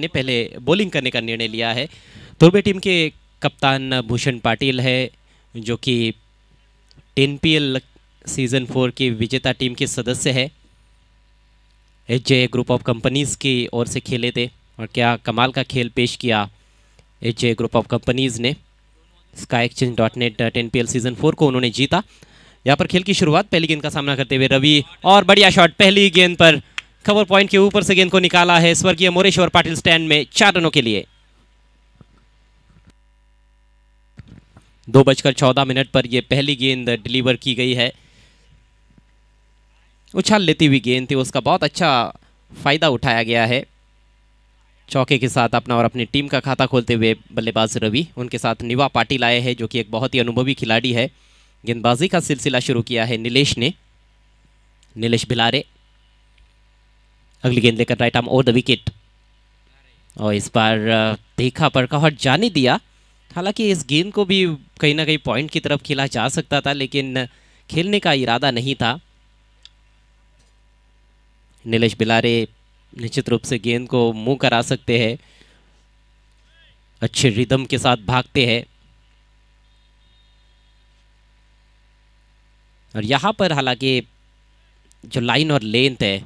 ने पहले बॉलिंग करने का निर्णय लिया है तुर्बे टीम के कप्तान भूषण पाटिल है जो कि पी सीज़न फोर की विजेता टीम के सदस्य है H J group of companies की ओर से खेले थे और क्या कमाल का खेल पेश किया H J group of companies ने Sky Exchange dot net ten P season four को उन्होंने जीता यहाँ पर खेल की शुरुआत पहली गेंद का सामना करते हुए रवि और बढ़िया शॉट पहली गेंद पर खबर पॉइंट के ऊपर से गेंद को निकाला है स्वर्गीय मोरेश्वर पाटिल स्टैंड में चार रनों के लिए दो बजकर चौदह मिनट पर यह पहली गेंद डिलीवर की गई है उछाल लेती हुई गेंद थी उसका बहुत अच्छा फायदा उठाया गया है चौके के साथ अपना और अपनी टीम का खाता खोलते हुए बल्लेबाज रवि उनके साथ निवा पाटिल आए हैं जो कि एक बहुत ही अनुभवी खिलाड़ी है गेंदबाजी का सिलसिला शुरू किया है नीलेश ने नीलेश भिलारे अगली गेंद लेकर right arm over the wicket और इस बार देखा पर कहा जाने दिया हालांकि इस गेंद को भी कहीं ना कहीं पॉइंट की तरफ खेला जा सकता था लेकिन खेलने का इरादा नहीं था नीलेश बिलारे निश्चित रूप से गेंद को मुंह करा सकते हैं अच्छे रिदम के साथ भागते हैं और यहाँ पर हालांकि जो लाइन और लेंथ है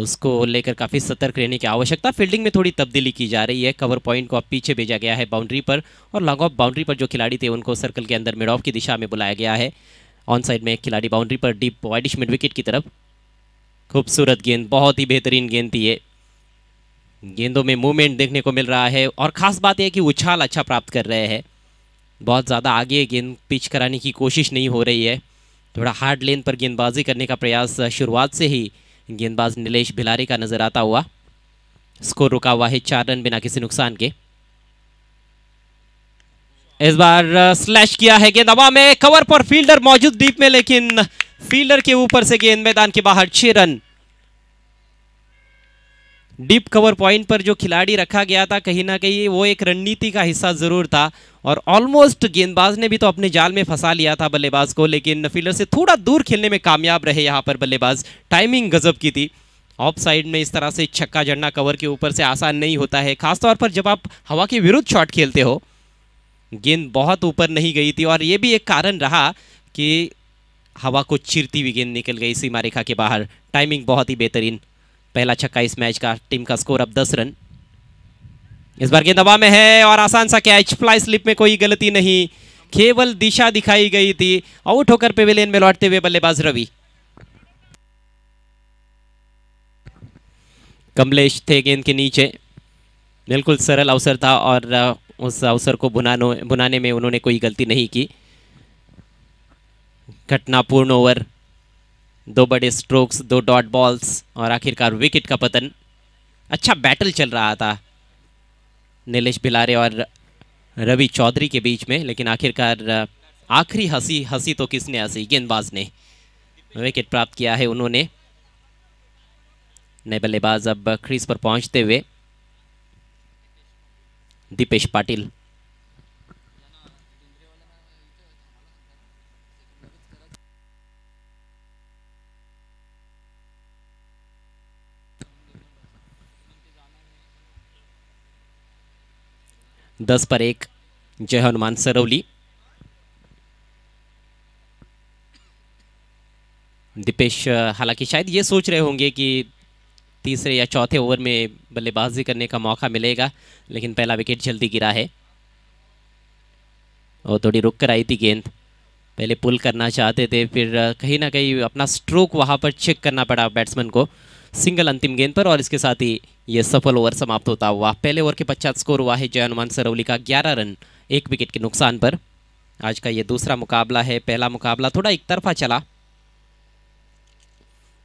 उसको लेकर काफ़ी सतर्क रहने की आवश्यकता फील्डिंग में थोड़ी तब्दीली की जा रही है कवर पॉइंट को अब पीछे भेजा गया है बाउंड्री पर और लॉन्ग ऑफ बाउंड्री पर जो खिलाड़ी थे उनको सर्कल के अंदर मिड ऑफ की दिशा में बुलाया गया है ऑन साइड में एक खिलाड़ी बाउंड्री पर डीप वाइडिश मिड विकेट की तरफ खूबसूरत गेंद बहुत ही बेहतरीन गेंद थी ये गेंदों में मूवमेंट देखने को मिल रहा है और ख़ास बात यह कि उछाल अच्छा प्राप्त कर रहे हैं बहुत ज़्यादा आगे गेंद पिच कराने की कोशिश नहीं हो रही है थोड़ा हार्ड लेन पर गेंदबाजी करने का प्रयास शुरुआत से ही गेंदबाज नीलेश भिलारी का नजर आता हुआ स्कोर रुका हुआ है चार रन बिना किसी नुकसान के इस बार स्लैश किया है गेंद हवा में कवर पर फील्डर मौजूद दीप में लेकिन फील्डर के ऊपर से गेंद मैदान के बाहर छह रन डीप कवर पॉइंट पर जो खिलाड़ी रखा गया था कहीं ना कहीं वो एक रणनीति का हिस्सा ज़रूर था और ऑलमोस्ट गेंदबाज ने भी तो अपने जाल में फंसा लिया था बल्लेबाज को लेकिन फील्डर से थोड़ा दूर खेलने में कामयाब रहे यहाँ पर बल्लेबाज टाइमिंग गजब की थी ऑफ साइड में इस तरह से छक्का जड़ना कवर के ऊपर से आसान नहीं होता है खासतौर पर जब आप हवा के विरुद्ध शॉट खेलते हो गेंद बहुत ऊपर नहीं गई थी और ये भी एक कारण रहा कि हवा को चिरती हुई गेंद निकल गई सीमा रेखा के बाहर टाइमिंग बहुत ही बेहतरीन पहला छक्का इस मैच का टीम का स्कोर अब दस रन इस बार गेंद दबा में है और आसान सा कैच फ्लाई स्लिप में कोई गलती नहीं केवल दिशा दिखाई गई थी आउट होकर पेवेलियन में लौटते हुए बल्लेबाज रवि कमलेश थे गेंद के नीचे बिल्कुल सरल अवसर था और उस अवसर को बुनानो बुनाने में उन्होंने कोई गलती नहीं की घटनापूर्ण ओवर दो बड़े स्ट्रोक्स दो डॉट बॉल्स और आखिरकार विकेट का पतन अच्छा बैटल चल रहा था नीलेश बिलारे और रवि चौधरी के बीच में लेकिन आखिरकार आखिरी हंसी हंसी तो किसने हंसी गेंदबाज ने विकेट प्राप्त किया है उन्होंने नए बल्लेबाज अब क्रीज पर पहुंचते हुए दीपेश पाटिल दस पर एक जय हनुमान सरवली दीपेश हालांकि शायद ये सोच रहे होंगे कि तीसरे या चौथे ओवर में बल्लेबाजी करने का मौका मिलेगा लेकिन पहला विकेट जल्दी गिरा है और थोड़ी रुक कर आई थी गेंद पहले पुल करना चाहते थे फिर कहीं ना कहीं अपना स्ट्रोक वहाँ पर चेक करना पड़ा बैट्समैन को सिंगल अंतिम गेंद पर और इसके साथ ही ये सफल ओवर समाप्त होता हुआ पहले ओवर के पश्चात स्कोर हुआ है जय हनुमान सरौली का ग्यारह रन एक विकेट के नुकसान पर आज का ये दूसरा मुकाबला है पहला मुकाबला थोड़ा एक तरफा चला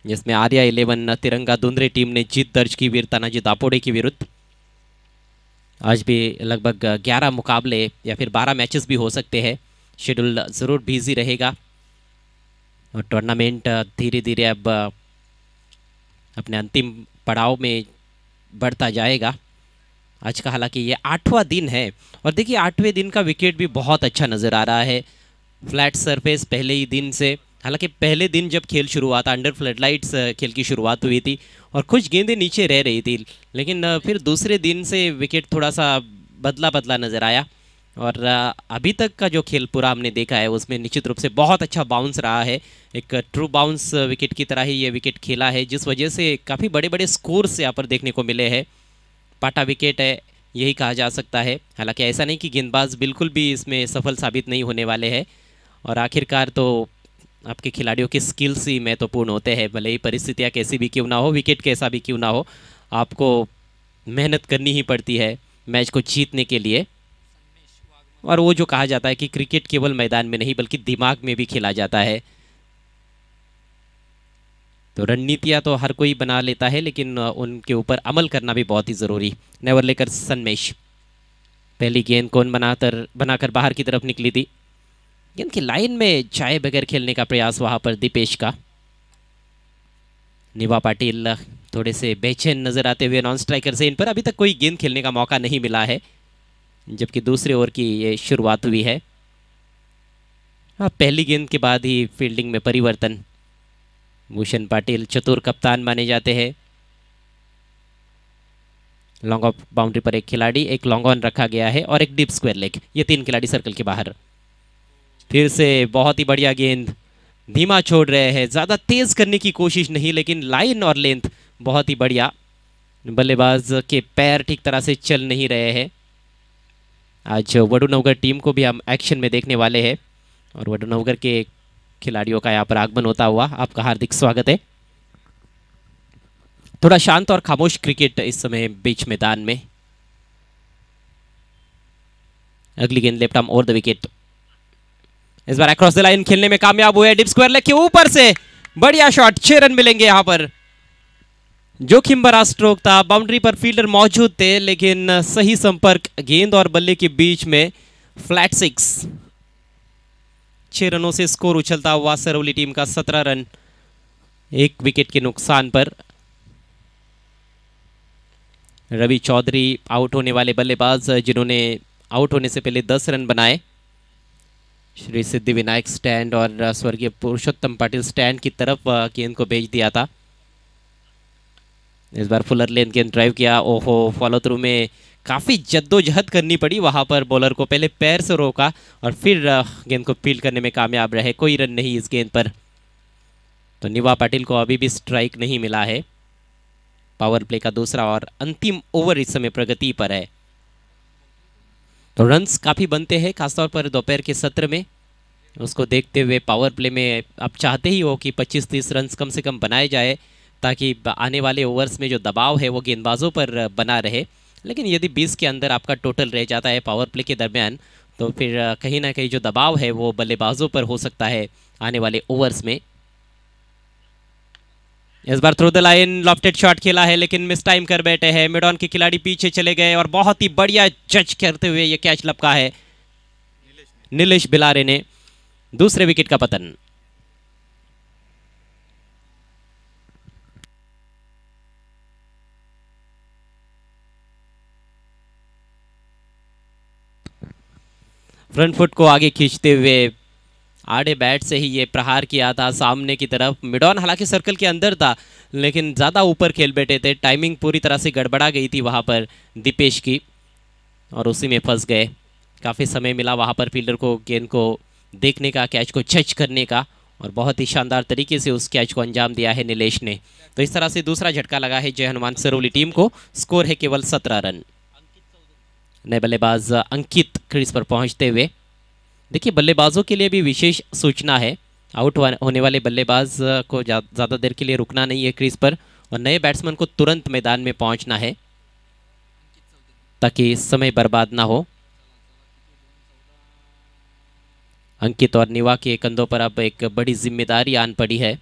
जिसमें आर्या इलेवन तिरंगा दुंद्रे टीम ने जीत दर्ज की वीर तानाजी दापोड़े के विरुद्ध आज भी लगभग 11 मुकाबले या फिर 12 मैचेस भी हो सकते हैं शेड्यूल ज़रूर बिजी रहेगा और टूर्नामेंट धीरे धीरे अब अपने अंतिम पड़ाव में बढ़ता जाएगा आज का हालांकि ये आठवां दिन है और देखिए आठवें दिन का विकेट भी बहुत अच्छा नज़र आ रहा है फ्लैट सरफेस पहले ही दिन से हालांकि पहले दिन जब खेल शुरू हुआ था अंडर फ्लडलाइट्स खेल की शुरुआत हुई थी और कुछ गेंदें नीचे रह रही थी लेकिन फिर दूसरे दिन से विकेट थोड़ा सा बदला बदला नज़र आया और अभी तक का जो खेल पूरा हमने देखा है उसमें निश्चित रूप से बहुत अच्छा बाउंस रहा है एक ट्रू बाउंस विकेट की तरह ही ये विकेट खेला है जिस वजह से काफ़ी बड़े बड़े स्कोर्स यहाँ पर देखने को मिले हैं पाटा विकेट है यही कहा जा सकता है हालांकि ऐसा नहीं कि गेंदबाज बिल्कुल भी इसमें सफल साबित नहीं होने वाले हैं और आखिरकार तो आपके खिलाड़ियों की स्किल्स ही महत्वपूर्ण तो होते हैं भले ही परिस्थितियाँ कैसी भी क्यों ना हो विकेट कैसा भी क्यों ना हो आपको मेहनत करनी ही पड़ती है मैच को जीतने के लिए और वो जो कहा जाता है कि क्रिकेट केवल मैदान में नहीं बल्कि दिमाग में भी खेला जाता है तो रणनीतियाँ तो हर कोई बना लेता है लेकिन उनके ऊपर अमल करना भी बहुत ही ज़रूरी नेवर लेकर सन्मेश पहली गेंद कौन बनाकर बनाकर बाहर की तरफ निकली थी गेंद की लाइन में चाय बगैर खेलने का प्रयास वहाँ पर दीपेश का निवा पाटिल थोड़े से बेचैन नज़र आते हुए नॉन स्ट्राइकर से इन पर अभी तक कोई गेंद खेलने का मौका नहीं मिला है जबकि दूसरे ओवर की ये शुरुआत हुई है हाँ पहली गेंद के बाद ही फील्डिंग में परिवर्तन भूषण पाटिल चतुर कप्तान माने जाते हैं लॉन्ग ऑफ बाउंड्री पर एक खिलाड़ी एक लॉन्ग ऑन रखा गया है और एक डीप स्क्वायर लेग ये तीन खिलाड़ी सर्कल के बाहर फिर से बहुत ही बढ़िया गेंद धीमा छोड़ रहे हैं ज़्यादा तेज़ करने की कोशिश नहीं लेकिन लाइन और लेंथ बहुत ही बढ़िया बल्लेबाज के पैर ठीक तरह से चल नहीं रहे हैं आज वडू नवगर टीम को भी हम एक्शन में देखने वाले हैं और वडू नवगर के खिलाड़ियों का यहाँ पर आगमन होता हुआ आपका हार्दिक स्वागत है थोड़ा शांत और खामोश क्रिकेट इस समय बीच मैदान में अगली गेंद लेफ्ट आर्म और द विकेट इस बार अक्रॉस द लाइन खेलने में कामयाब हुए डिप स्क्वायर लेके ऊपर से बढ़िया शॉट छह रन मिलेंगे यहां पर जोखिम भरा स्ट्रोक था बाउंड्री पर फील्डर मौजूद थे लेकिन सही संपर्क गेंद और बल्ले के बीच में फ्लैट सिक्स छह रनों से स्कोर उछलता हुआ सरौली टीम का सत्रह रन एक विकेट के नुकसान पर रवि चौधरी आउट होने वाले बल्लेबाज जिन्होंने आउट होने से पहले दस रन बनाए श्री सिद्धि विनायक स्टैंड और स्वर्गीय पुरुषोत्तम पाटिल स्टैंड की तरफ गेंद को भेज दिया था इस बार फुलर लेन गेंद ड्राइव किया ओहो फॉलो थ्रू में काफ़ी जद्दोजहद करनी पड़ी वहाँ पर बॉलर को पहले पैर से रोका और फिर गेंद को फील्ड करने में कामयाब रहे कोई रन नहीं इस गेंद पर तो निवा पाटिल को अभी भी स्ट्राइक नहीं मिला है पावर प्ले का दूसरा और अंतिम ओवर इस समय प्रगति पर है तो रन्स काफ़ी बनते हैं खासतौर पर दोपहर के सत्र में उसको देखते हुए पावर प्ले में आप चाहते ही हो कि 25-30 रन्स कम से कम बनाए जाए ताकि आने वाले ओवर्स में जो दबाव है वो गेंदबाजों पर बना रहे लेकिन यदि 20 के अंदर आपका टोटल रह जाता है पावर प्ले के दरमियान तो फिर कहीं ना कहीं जो दबाव है वो बल्लेबाजों पर हो सकता है आने वाले ओवर्स में इस बार through the line lofted shot खेला है लेकिन मिस टाइम कर बैठे हैं मिडॉन के खिलाड़ी पीछे चले गए और बहुत ही बढ़िया जज करते हुए ये कैच लपका है नीलेश बिलारे ने दूसरे विकेट का पतन फ्रंट फुट को आगे खींचते हुए आड़े बैट से ही ये प्रहार किया था सामने की तरफ मिडॉन हालांकि सर्कल के अंदर था लेकिन ज़्यादा ऊपर खेल बैठे थे टाइमिंग पूरी तरह से गड़बड़ा गई थी वहाँ पर दीपेश की और उसी में फंस गए काफ़ी समय मिला वहाँ पर फील्डर को गेंद को देखने का कैच को छच करने का और बहुत ही शानदार तरीके से उस कैच को अंजाम दिया है नीलेश ने तो इस तरह से दूसरा झटका लगा है जय हनुमान सरोली टीम को स्कोर है केवल सत्रह रन नए बल्लेबाज अंकित क्रीज पर पहुंचते हुए देखिए बल्लेबाजों के लिए भी विशेष सूचना है आउट होने वाले बल्लेबाज को ज़्यादा देर के लिए रुकना नहीं है क्रीज पर और नए बैट्समैन को तुरंत मैदान में पहुंचना है ताकि समय बर्बाद ना हो अंकित और निवा के कंधों पर अब एक बड़ी जिम्मेदारी आन पड़ी है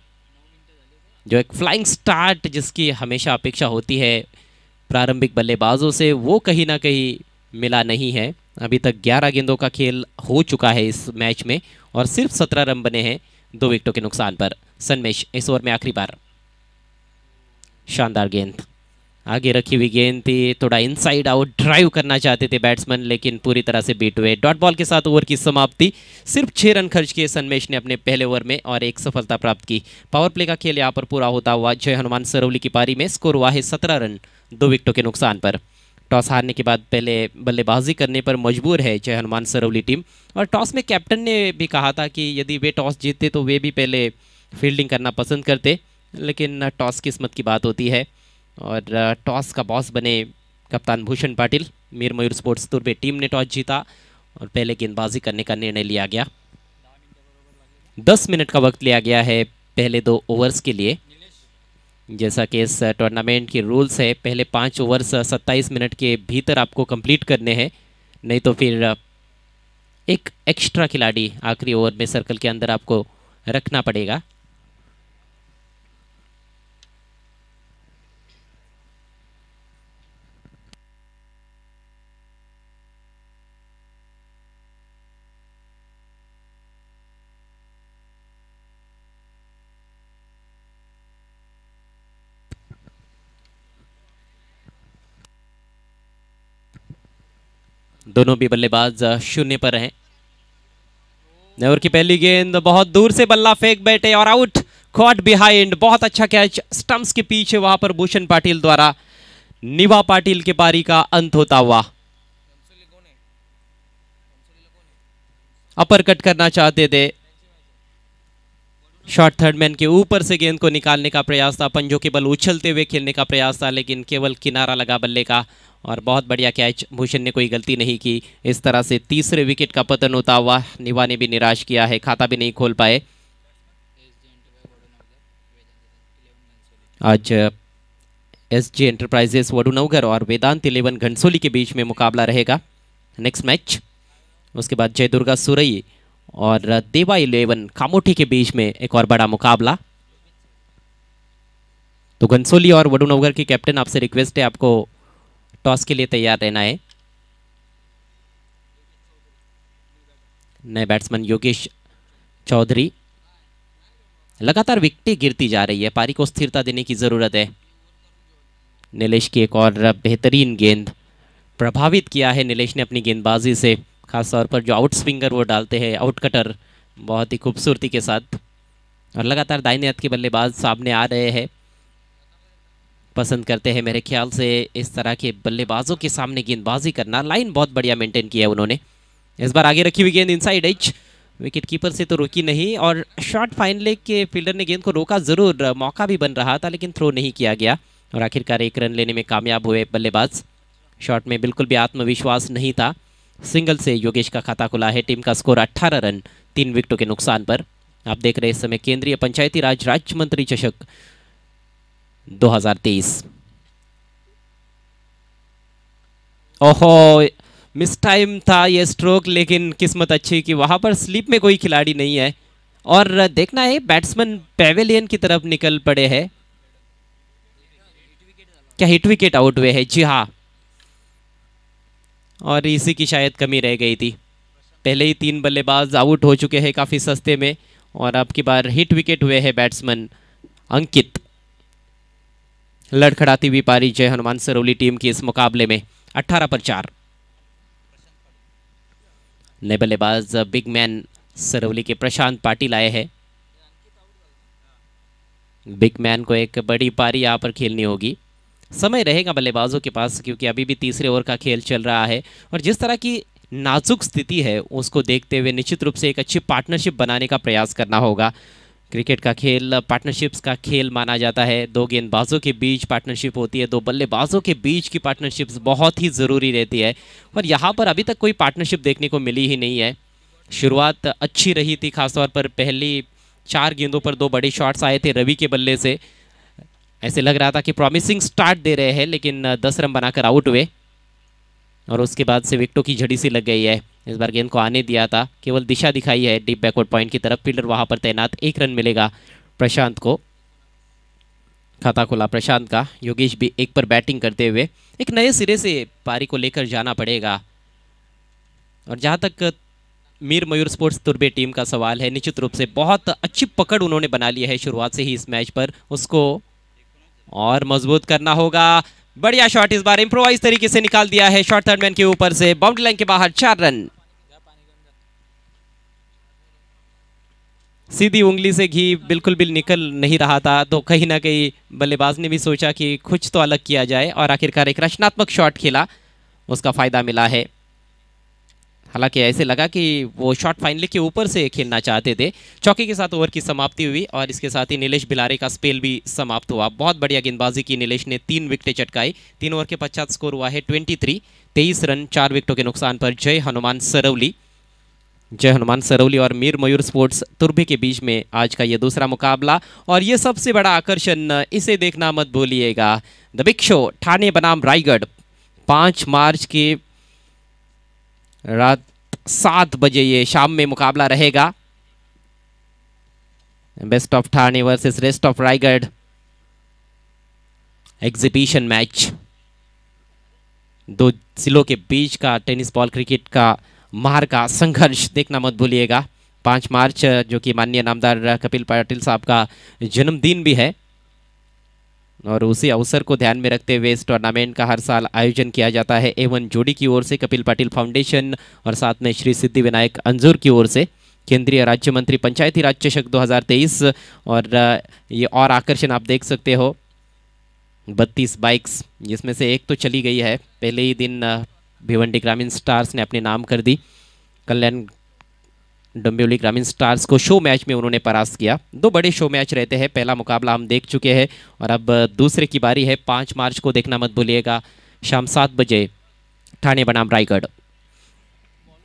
जो एक फ्लाइंग स्टार्ट जिसकी हमेशा अपेक्षा होती है प्रारंभिक बल्लेबाजों से वो कहीं ना कहीं मिला नहीं है अभी तक 11 गेंदों का खेल हो चुका है इस मैच में और सिर्फ 17 रन बने हैं दो विकेटों के नुकसान पर सन्मेश इस ओवर में आखिरी बार शानदार गेंद आगे रखी हुई गेंद थी थोड़ा इनसाइड आउट ड्राइव करना चाहते थे बैट्समैन लेकिन पूरी तरह से बीट हुए डॉट बॉल के साथ ओवर की समाप्ति सिर्फ छः रन खर्च किए सन्मेश ने अपने पहले ओवर में और एक सफलता प्राप्त की पावर प्ले का खेल यहाँ पर पूरा होता हुआ जय हनुमान सरोवली की पारी में स्कोर हुआ है सत्रह रन दो विकेटों के नुकसान पर टॉस हारने के बाद पहले बल्लेबाजी करने पर मजबूर है जय हनुमान सरवली टीम और टॉस में कैप्टन ने भी कहा था कि यदि वे टॉस जीतते तो वे भी पहले फील्डिंग करना पसंद करते लेकिन टॉस किस्मत की बात होती है और टॉस का बॉस बने कप्तान भूषण पाटिल मीर मयूर स्पोर्ट्स तुर्बे टीम ने टॉस जीता और पहले गेंदबाजी करने का निर्णय लिया गया दस मिनट का वक्त लिया गया है पहले दो ओवर्स के लिए जैसा कि इस टूर्नामेंट के रूल्स है पहले पाँच ओवर्स सत्ताईस मिनट के भीतर आपको कंप्लीट करने हैं नहीं तो फिर एक एक्स्ट्रा खिलाड़ी आखिरी ओवर में सर्कल के अंदर आपको रखना पड़ेगा दोनों भी बल्लेबाज शून्य पर हैं नेवर की पहली गेंद बहुत दूर से बल्ला फेंक बैठे और आउट कॉट बिहाइंड बहुत अच्छा कैच स्टम्प्स के पीछे वहां पर भूषण पाटिल द्वारा निवा पाटिल के पारी का अंत होता हुआ अपर कट करना चाहते थे शॉर्ट थर्ड मैन के ऊपर से गेंद को निकालने का प्रयास था पंजों के बल उछलते हुए खेलने का प्रयास था लेकिन केवल किनारा लगा बल्ले का और बहुत बढ़िया कैच भूषण ने कोई गलती नहीं की इस तरह से तीसरे विकेट का पतन होता हुआ निवा ने भी निराश किया है खाता भी नहीं खोल पाए आज एस जे एंटरप्राइजेस वडुनौगर और वेदांत इलेवन घनसोली के बीच में मुकाबला रहेगा नेक्स्ट मैच उसके बाद जय दुर्गा सुरई और देवा इलेवन कामोठी के बीच में एक और बड़ा मुकाबला तो घनसोली और वडुनौगर के कैप्टन आपसे रिक्वेस्ट है आपको टॉस के लिए तैयार रहना है नए बैट्समैन योगेश चौधरी लगातार विकटें गिरती जा रही है पारी को स्थिरता देने की ज़रूरत है नीलेश की एक और बेहतरीन गेंद प्रभावित किया है नीलेश ने अपनी गेंदबाजी से खासतौर पर जो आउट स्विंगर वो डालते हैं आउट कटर बहुत ही खूबसूरती के साथ और लगातार दाहिने के बल्लेबाज सामने आ रहे हैं पसंद करते हैं मेरे ख्याल से इस तरह के बल्लेबाजों के सामने गेंदबाजी करना लाइन बहुत बढ़िया मेंटेन किया है उन्होंने इस बार आगे रखी हुई गेंद इनसाइड एच विकेट कीपर से तो रुकी नहीं और शॉट फाइन लेग के फील्डर ने गेंद को रोका ज़रूर मौका भी बन रहा था लेकिन थ्रो नहीं किया गया और आखिरकार एक रन लेने में कामयाब हुए बल्लेबाज शॉट में बिल्कुल भी आत्मविश्वास नहीं था सिंगल से योगेश का खाता खुला है टीम का स्कोर अट्ठारह रन तीन विकेटों के नुकसान पर आप देख रहे इस समय केंद्रीय पंचायती राज राज्य मंत्री चषक 2023 ओहो मिस टाइम था ये स्ट्रोक लेकिन किस्मत अच्छी कि वहां पर स्लीप में कोई खिलाड़ी नहीं है और देखना है बैट्समैन पेवेलियन की तरफ निकल पड़े हैं क्या हिट विकेट आउट हुए है जी हाँ और इसी की शायद कमी रह गई थी पहले ही तीन बल्लेबाज आउट हो चुके हैं काफ़ी सस्ते में और अब की बार हिट विकेट हुए हैं बैट्समैन अंकित लड़खड़ाती हुई पारी जय हनुमान सरोली टीम की इस मुकाबले में अट्ठारह पर चार नए बल्लेबाज बिग मैन सरोली के प्रशांत पाटिल आए हैं बिग मैन को एक बड़ी पारी यहाँ पर खेलनी होगी समय रहेगा बल्लेबाजों के पास क्योंकि अभी भी तीसरे ओवर का खेल चल रहा है और जिस तरह की नाजुक स्थिति है उसको देखते हुए निश्चित रूप से एक अच्छी पार्टनरशिप बनाने का प्रयास करना होगा क्रिकेट का खेल पार्टनरशिप्स का खेल माना जाता है दो गेंदबाजों के बीच पार्टनरशिप होती है दो बल्लेबाजों के बीच की पार्टनरशिप्स बहुत ही ज़रूरी रहती है और यहाँ पर अभी तक कोई पार्टनरशिप देखने को मिली ही नहीं है शुरुआत अच्छी रही थी खासतौर पर पहली चार गेंदों पर दो बड़े शॉट्स आए थे रवि के बल्ले से ऐसे लग रहा था कि प्रॉमिसिंग स्टार्ट दे रहे हैं लेकिन दस रन बनाकर आउट हुए और उसके बाद से विकटों की झड़ी सी लग गई है इस बार गेंद को आने दिया था केवल दिशा दिखाई है डीप बैकवर्ड पॉइंट की तरफ फील्डर वहाँ पर तैनात एक रन मिलेगा प्रशांत को खाता खुला प्रशांत का योगेश भी एक पर बैटिंग करते हुए एक नए सिरे से पारी को लेकर जाना पड़ेगा और जहाँ तक मीर मयूर स्पोर्ट्स तुर्बे टीम का सवाल है निश्चित रूप से बहुत अच्छी पकड़ उन्होंने बना ली है शुरुआत से ही इस मैच पर उसको और मजबूत करना होगा बढ़िया शॉट इस बार इंप्रोवाइज तरीके से निकाल दिया है शॉर्ट थर्ड मैन के ऊपर से बाउंड्री लाइन के बाहर चार रन सीधी उंगली से घी बिल्कुल भी निकल नहीं रहा था तो कहीं ना कहीं बल्लेबाज ने भी सोचा कि कुछ तो अलग किया जाए और आखिरकार एक रचनात्मक शॉट खेला उसका फायदा मिला है हालांकि ऐसे लगा कि वो शॉट फाइनली के ऊपर से खेलना चाहते थे चौके के साथ ओवर की समाप्ति हुई और इसके साथ ही नीलेश बिलारे का स्पेल भी समाप्त हुआ बहुत बढ़िया गेंदबाजी की नीलेश ने तीन विकटें चटकाई तीन ओवर के पश्चात स्कोर हुआ है ट्वेंटी थ्री तेईस रन चार विकटों के नुकसान पर जय हनुमान सरवली जय हनुमान सरौली और मीर मयूर स्पोर्ट्स तुर्भे के बीच में आज का ये दूसरा मुकाबला और ये सबसे बड़ा आकर्षण इसे देखना मत भूलिएगा द बिग शो ठाणे बनाम रायगढ़ पांच मार्च के रात सात बजे ये शाम में मुकाबला रहेगा best of Thane versus rest of Raigad exhibition match दो जिलों के बीच का टेनिस बॉल क्रिकेट का मार का संघर्ष देखना मत भूलिएगा पाँच मार्च जो कि माननीय नामदार कपिल पाटिल साहब का जन्मदिन भी है और उसी अवसर को ध्यान में रखते हुए इस टूर्नामेंट का हर साल आयोजन किया जाता है एवन जोड़ी की ओर से कपिल पाटिल फाउंडेशन और साथ में श्री सिद्धि विनायक अंजूर की ओर से केंद्रीय राज्य मंत्री पंचायती राज चषक दो और ये और आकर्षण आप देख सकते हो बत्तीस बाइक्स जिसमें से एक तो चली गई है पहले ही दिन भिवंडी ग्रामीण स्टार्स ने अपने नाम कर दी कल्याण डोम्बिवली ग्रामीण स्टार्स को शो मैच में उन्होंने परास्त किया दो बड़े शो मैच रहते हैं पहला मुकाबला हम देख चुके हैं और अब दूसरे की बारी है पाँच मार्च को देखना मत भूलिएगा शाम सात बजे ठाणे बनाम रायगढ़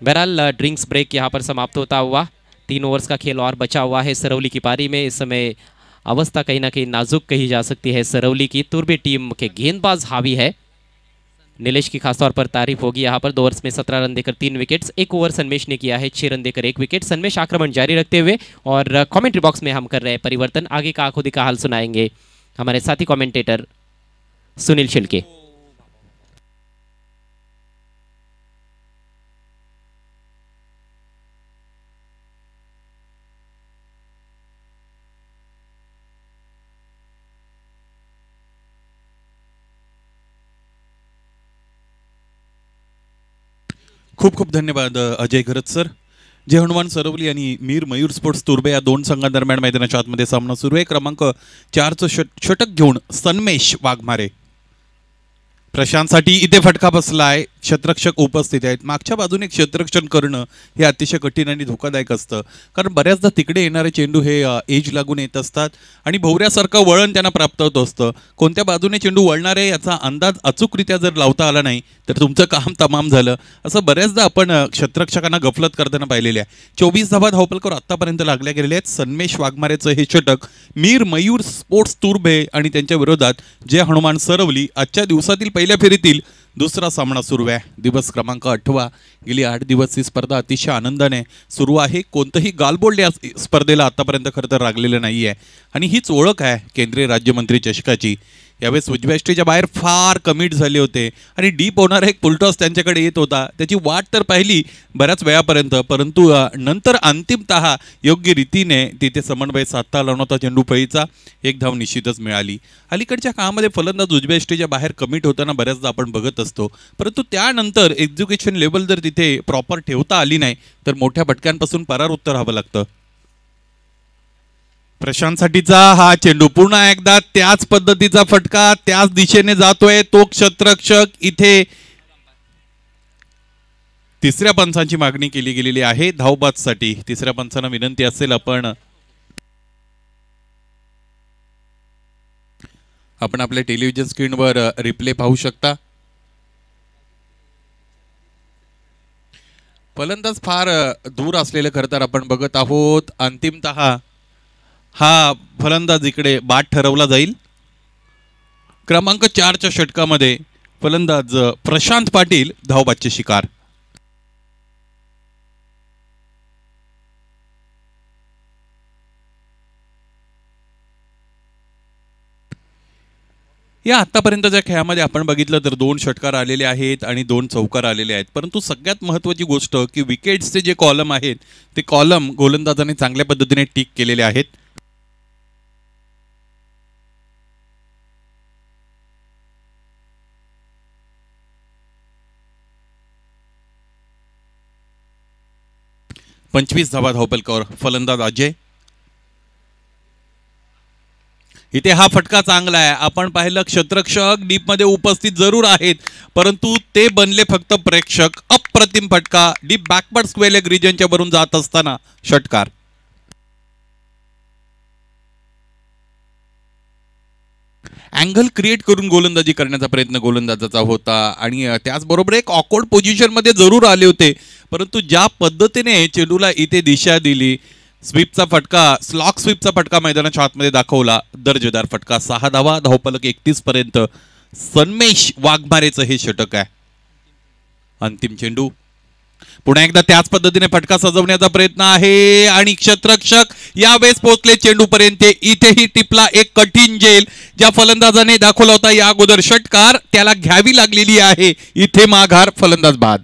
बहरहाल ड्रिंक्स ब्रेक यहाँ पर समाप्त होता हुआ तीन ओवर्स का खेल और बचा हुआ है सरौली की पारी में इस समय अवस्था कहीं ना कहीं नाजुक कही जा सकती है सरौली की तुर्बी टीम के गेंदबाज हावी है निलेश की खासतौर पर तारीफ होगी यहाँ पर दो ओवर्स में सत्रह रन देकर तीन विकेट्स एक ओवर सन्मेश ने किया है छह रन देकर एक विकेट सन्मेश आक्रमण जारी रखते हुए और कॉमेंट्री बॉक्स में हम कर रहे हैं परिवर्तन आगे का खुद का हाल सुनाएंगे हमारे साथी कॉमेंटेटर सुनील शिल्के खूप खूप धन्यवाद अजय घरत सर जय हनुमान सरवली आणि मीर मयूर स्पोर्ट्स तुर्बे या दोन संघांदरम्यान मैदानाच्या आतमध्ये सामना सुरू आहे क्रमांक चारचं षटक घेऊन सन्मेश वाघमारे प्रशांतसाठी इथे फटका बसलाय क्षेत्ररक्षक उपस्थित आहेत मागच्या बाजूने क्षेत्ररक्षण करणं हे अतिशय कठीण आणि धोकादायक असतं कारण बऱ्याचदा तिकडे येणारे चेंडू हे एज लागून येत असतात आणि भोवऱ्यासारखं वळण त्यांना प्राप्त होत असतं कोणत्या बाजूने चेंडू वळणार आहे याचा अंदाज अचूकरित्या जर लावता आला नाही तर तुमचं काम तमाम झालं असं बऱ्याचदा आपण क्षेत्रक्षकांना गफलत करताना पाहिलेले आहे चोवीस धावा धावपलकर आतापर्यंत लागल्या गेलेल्या आहेत सन्मेश वाघमारेचं हे षटक मीर मयूर स्पोर्ट्स तुर्भे आणि त्यांच्या विरोधात जे हनुमान सरवली आजच्या दिवसातील पहिले पहिल्या फेरीतील दुसरा सामना सुरू आहे दिवस क्रमांक आठवा गेली आठ दिवस ही स्पर्धा अतिशय आनंदाने सुरू आहे कोणतंही गालबोल या स्पर्धेला आतापर्यंत खरं तर लागलेलं नाही आहे आणि हीच ओळख आहे केंद्रीय राज्यमंत्री चषकाची यावेळेस उजव्या बाहेर फार कमिट झाले होते आणि डीप होणारा एक पुलटॉस त्यांच्याकडे येत होता त्याची वाट तर पाहिली बऱ्याच वेळापर्यंत परंतु नंतर अंतिमत योग्य रीतीने तिथे समन्वय साधता आला नव्हता चेंडूफळीचा एक धाव निश्चितच मिळाली अलीकडच्या काळामध्ये फलंदाज उजव्या बाहेर कमिट होताना बऱ्याचदा आपण बघत असतो परंतु त्यानंतर एज्युकेशन लेवल जर तिथे प्रॉपर ठेवता आली नाही तर मोठ्या भटक्यांपासून परार उत्तर राहावं लागतं प्रशांतसाठीचा हा चेंडू पुन्हा एकदा त्याच पद्धतीचा फटका त्याच दिशेने जातोय तो क्षत्रक्षक इथे तिसऱ्या पंचांची मागणी केली गेलेली आहे धावबादसाठी तिसऱ्या पंचांना विनंती असेल आपण आपण आपल्या टेलिव्हिजन स्क्रीनवर रिप्ले पाहू शकता फलंदाज फार दूर असलेलं खरं तर आपण बघत आहोत अंतिमतः हा फलंदाज इकडे बाद ठरवला जाईल क्रमांक चारच्या षटकामध्ये फलंदाज प्रशांत पाटील धावबादचे शिकार या आत्तापर्यंतच्या खेळामध्ये आपण बघितलं तर दोन षटकार आलेले आहेत आणि दोन चौकार आलेले आहेत परंतु सगळ्यात महत्त्वाची गोष्ट की विकेट्सचे जे कॉलम आहेत ते कॉलम गोलंदाजाने चांगल्या पद्धतीने टिक केलेले आहेत पंचवीस धावा धावपलकावर फलंदाज अजय इथे हा फटका चांगला आहे आपण पाहिलं डीप डीपमध्ये उपस्थित जरूर आहेत परंतु ते बनले फक्त प्रेक्षक अप्रतिम फटका डीप बॅकवर्ड स्क्वेलेग रिजनच्या वरून जात असताना षटकार अँगल क्रिएट करून गोलंदाजी करण्याचा प्रयत्न गोलंदाजाचा होता आणि त्याचबरोबर एक ऑकवर्ड पोझिशनमध्ये जरूर आले होते परंतु ज्या पद्धतीने चेंडूला इथे दिशा दिली स्वीपचा फटका स्लॉक स्वीपचा फटका मैदानाच्या आतमध्ये दाखवला दर्जेदार फटका सहा धावा धावपलक एकतीस पर्यंत सन्मेश वाघमारेचं हे षटक आहे अंतिम चेंडू पुन्हा एकदा त्याच पद्धतीने फटका सजवण्याचा प्रयत्न आहे आणि क्षेत्रक्षक यावेळेस पोहोचले चेंडूपर्यंत इथेही टिपला एक कठीण जेल ज्या फलंदाजाने दाखवला होता या अगोदर षटकार त्याला घ्यावी लागलेली आहे इथे माघार फलंदाज बाद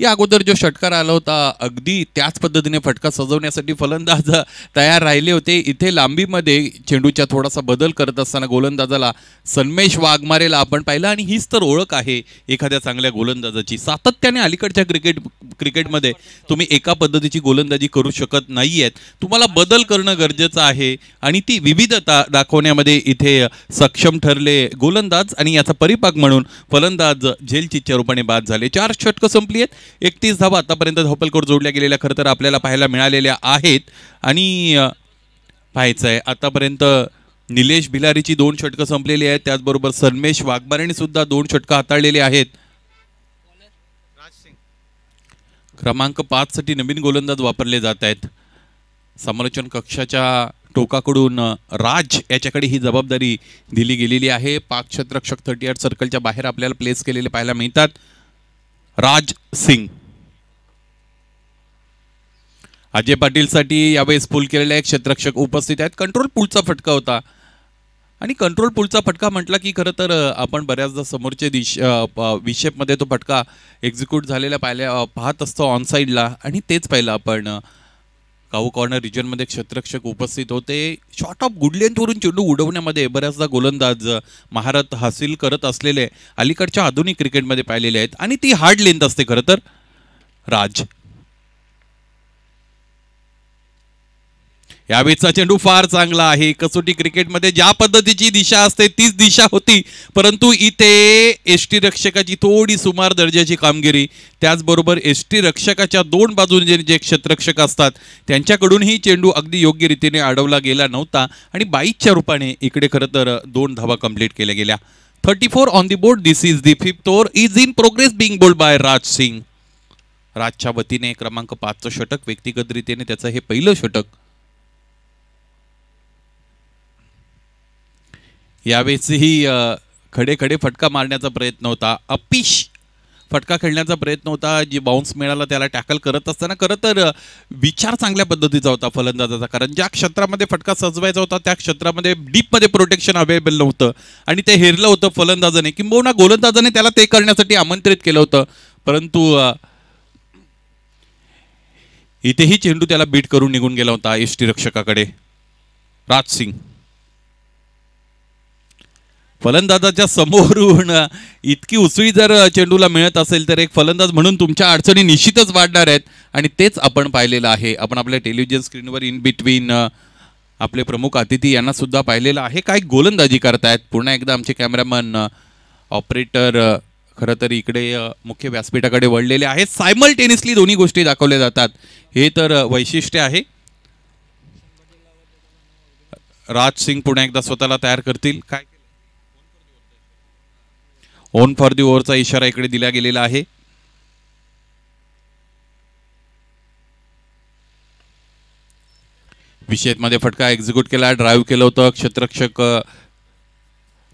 या अगोदर जो षटकार आला होता अगदी त्याच पद्धतीने फटका सजवण्यासाठी फलंदाज तयार राहिले होते इथे लांबीमध्ये चेंडूच्या थोडासा बदल करत असताना गोलंदाजाला सन्मेश वाघमारेला आपण पाहिलं आणि हीच तर ओळख आहे एखाद्या चांगल्या गोलंदाजाची सातत्याने अलीकडच्या क्रिकेट क्रिकेटमध्ये तुम्ही एका पद्धतीची गोलंदाजी करू शकत नाही आहेत तुम्हाला बदल करणं गरजेचं आहे आणि ती विविधता दाखवण्यामध्ये इथे सक्षम ठरले गोलंदाज आणि याचा परिपाक म्हणून फलंदाज झेलचिच्या रूपाने बाद झाले चार षटकं संपली आहेत एकतीस धावा आतापर्यंत धावपलकोर जोडल्या गेलेल्या खर तर आपल्याला पाहायला मिळालेल्या आहेत आणि पाहायचं आहे आतापर्यंत निलेश भिलारीची दोन षटकं संपलेली आहेत त्याचबरोबर सन्मेश वाघमारेने सुद्धा दोन षटकं हाताळलेली आहेत क्रमांक पाच साठी नवीन गोलंदाज वापरले जात आहेत समालोचन कक्षाच्या टोकाकडून राज याच्याकडे ही जबाबदारी दिली गेलेली आहे पाक क्षेत्रक्षक थर्टी आठ सर्कलच्या बाहेर आपल्याला प्लेस केलेले पाहायला मिळतात राज सिंग अजय पाटील साठी यावेळेस पूल केलेले क्षेत्ररक्षक उपस्थित आहेत कंट्रोल पूलचा फटका होता आणि कंट्रोल पूलचा फटका म्हटला की खरं तर आपण बऱ्याचदा समोरचे दिश मध्ये तो फटका एक्झिक्यूट झालेला पाहिल्या पाहत असतो ऑन साईडला आणि तेच पाहिलं आपण काऊ कॉर्नर रिजनमध्ये क्षेत्रक्षक उपस्थित होते शॉर्ट ऑफ गुड लेंथवरून चेंडू उडवण्यामध्ये बऱ्याचदा गोलंदाज महारत हासिल करत असलेले अलीकडच्या आधुनिक क्रिकेटमध्ये पाहिलेले आहेत आणि ती हार्ड लेंथ असते खरं तर राज यावेळचा चेंडू फार चांगला आहे कसोटी क्रिकेटमध्ये ज्या पद्धतीची दिशा असते तीच दिशा होती परंतु इथे एस टी रक्षकाची थोडी सुमार दर्जाची कामगिरी त्याचबरोबर एस टी रक्षकाच्या दोन बाजूने जे क्षेत्ररक्षक असतात त्यांच्याकडूनही चेंडू अगदी योग्य रीतीने अडवला गेला नव्हता आणि बाईकच्या रूपाने इकडे खरं तर दोन धावा कंप्लीट केल्या गेल्या thirty four on the board this is the fifth over is in progress being bowled by Raj Singh राजच्या वतीने क्रमांक पाचचं षटक व्यक्तिगत रीतीने त्याचं हे पहिलं षटक यावेळेसही खडे खडे फटका मारण्याचा प्रयत्न होता अपिश फटका खेळण्याचा प्रयत्न होता जी बाउन्स मिळाला त्याला टॅकल करत असताना खरं तर विचार चांगल्या पद्धतीचा होता फलंदाजाचा कारण ज्या क्षेत्रामध्ये फटका सजवायचा होता त्या क्षेत्रामध्ये डीपमध्ये प्रोटेक्शन अवेलेबल नव्हतं आणि ते हेरलं होतं फलंदाजाने किंबहुना गोलंदाजाने त्याला ते करण्यासाठी आमंत्रित केलं होतं परंतु इथेही चेंडू त्याला बीट करून निघून गेला होता एस रक्षकाकडे राज सिंग फलंदाजाच्या समोरून इतकी उसळी जर चेंडूला मिळत असेल तर एक फलंदाज म्हणून तुमच्या अडचणी निश्चितच वाढणार आहेत आणि तेच आपण पाहिलेलं आहे आपण आपल्या टेलिव्हिजन स्क्रीनवर इन बिटवीन आपले प्रमुख अतिथी यांना सुद्धा पाहिलेलं आहे काय गोलंदाजी करतायत पुन्हा एकदा आमचे कॅमेरामन ऑपरेटर खरं तर इकडे मुख्य व्यासपीठाकडे वळलेले आहेत सायमल्टेनियसली दोन्ही गोष्टी दाखवल्या जातात हे तर वैशिष्ट्य आहे राज सिंग पुन्हा एकदा स्वतःला तयार करतील काय ओन फॉर दी ओव्हरचा इशारा इकडे दिला गेलेला आहे विषयमध्ये फटका एक्झिक्यूट केला ड्राईव्ह केलं होतं क्षेत्रक्षक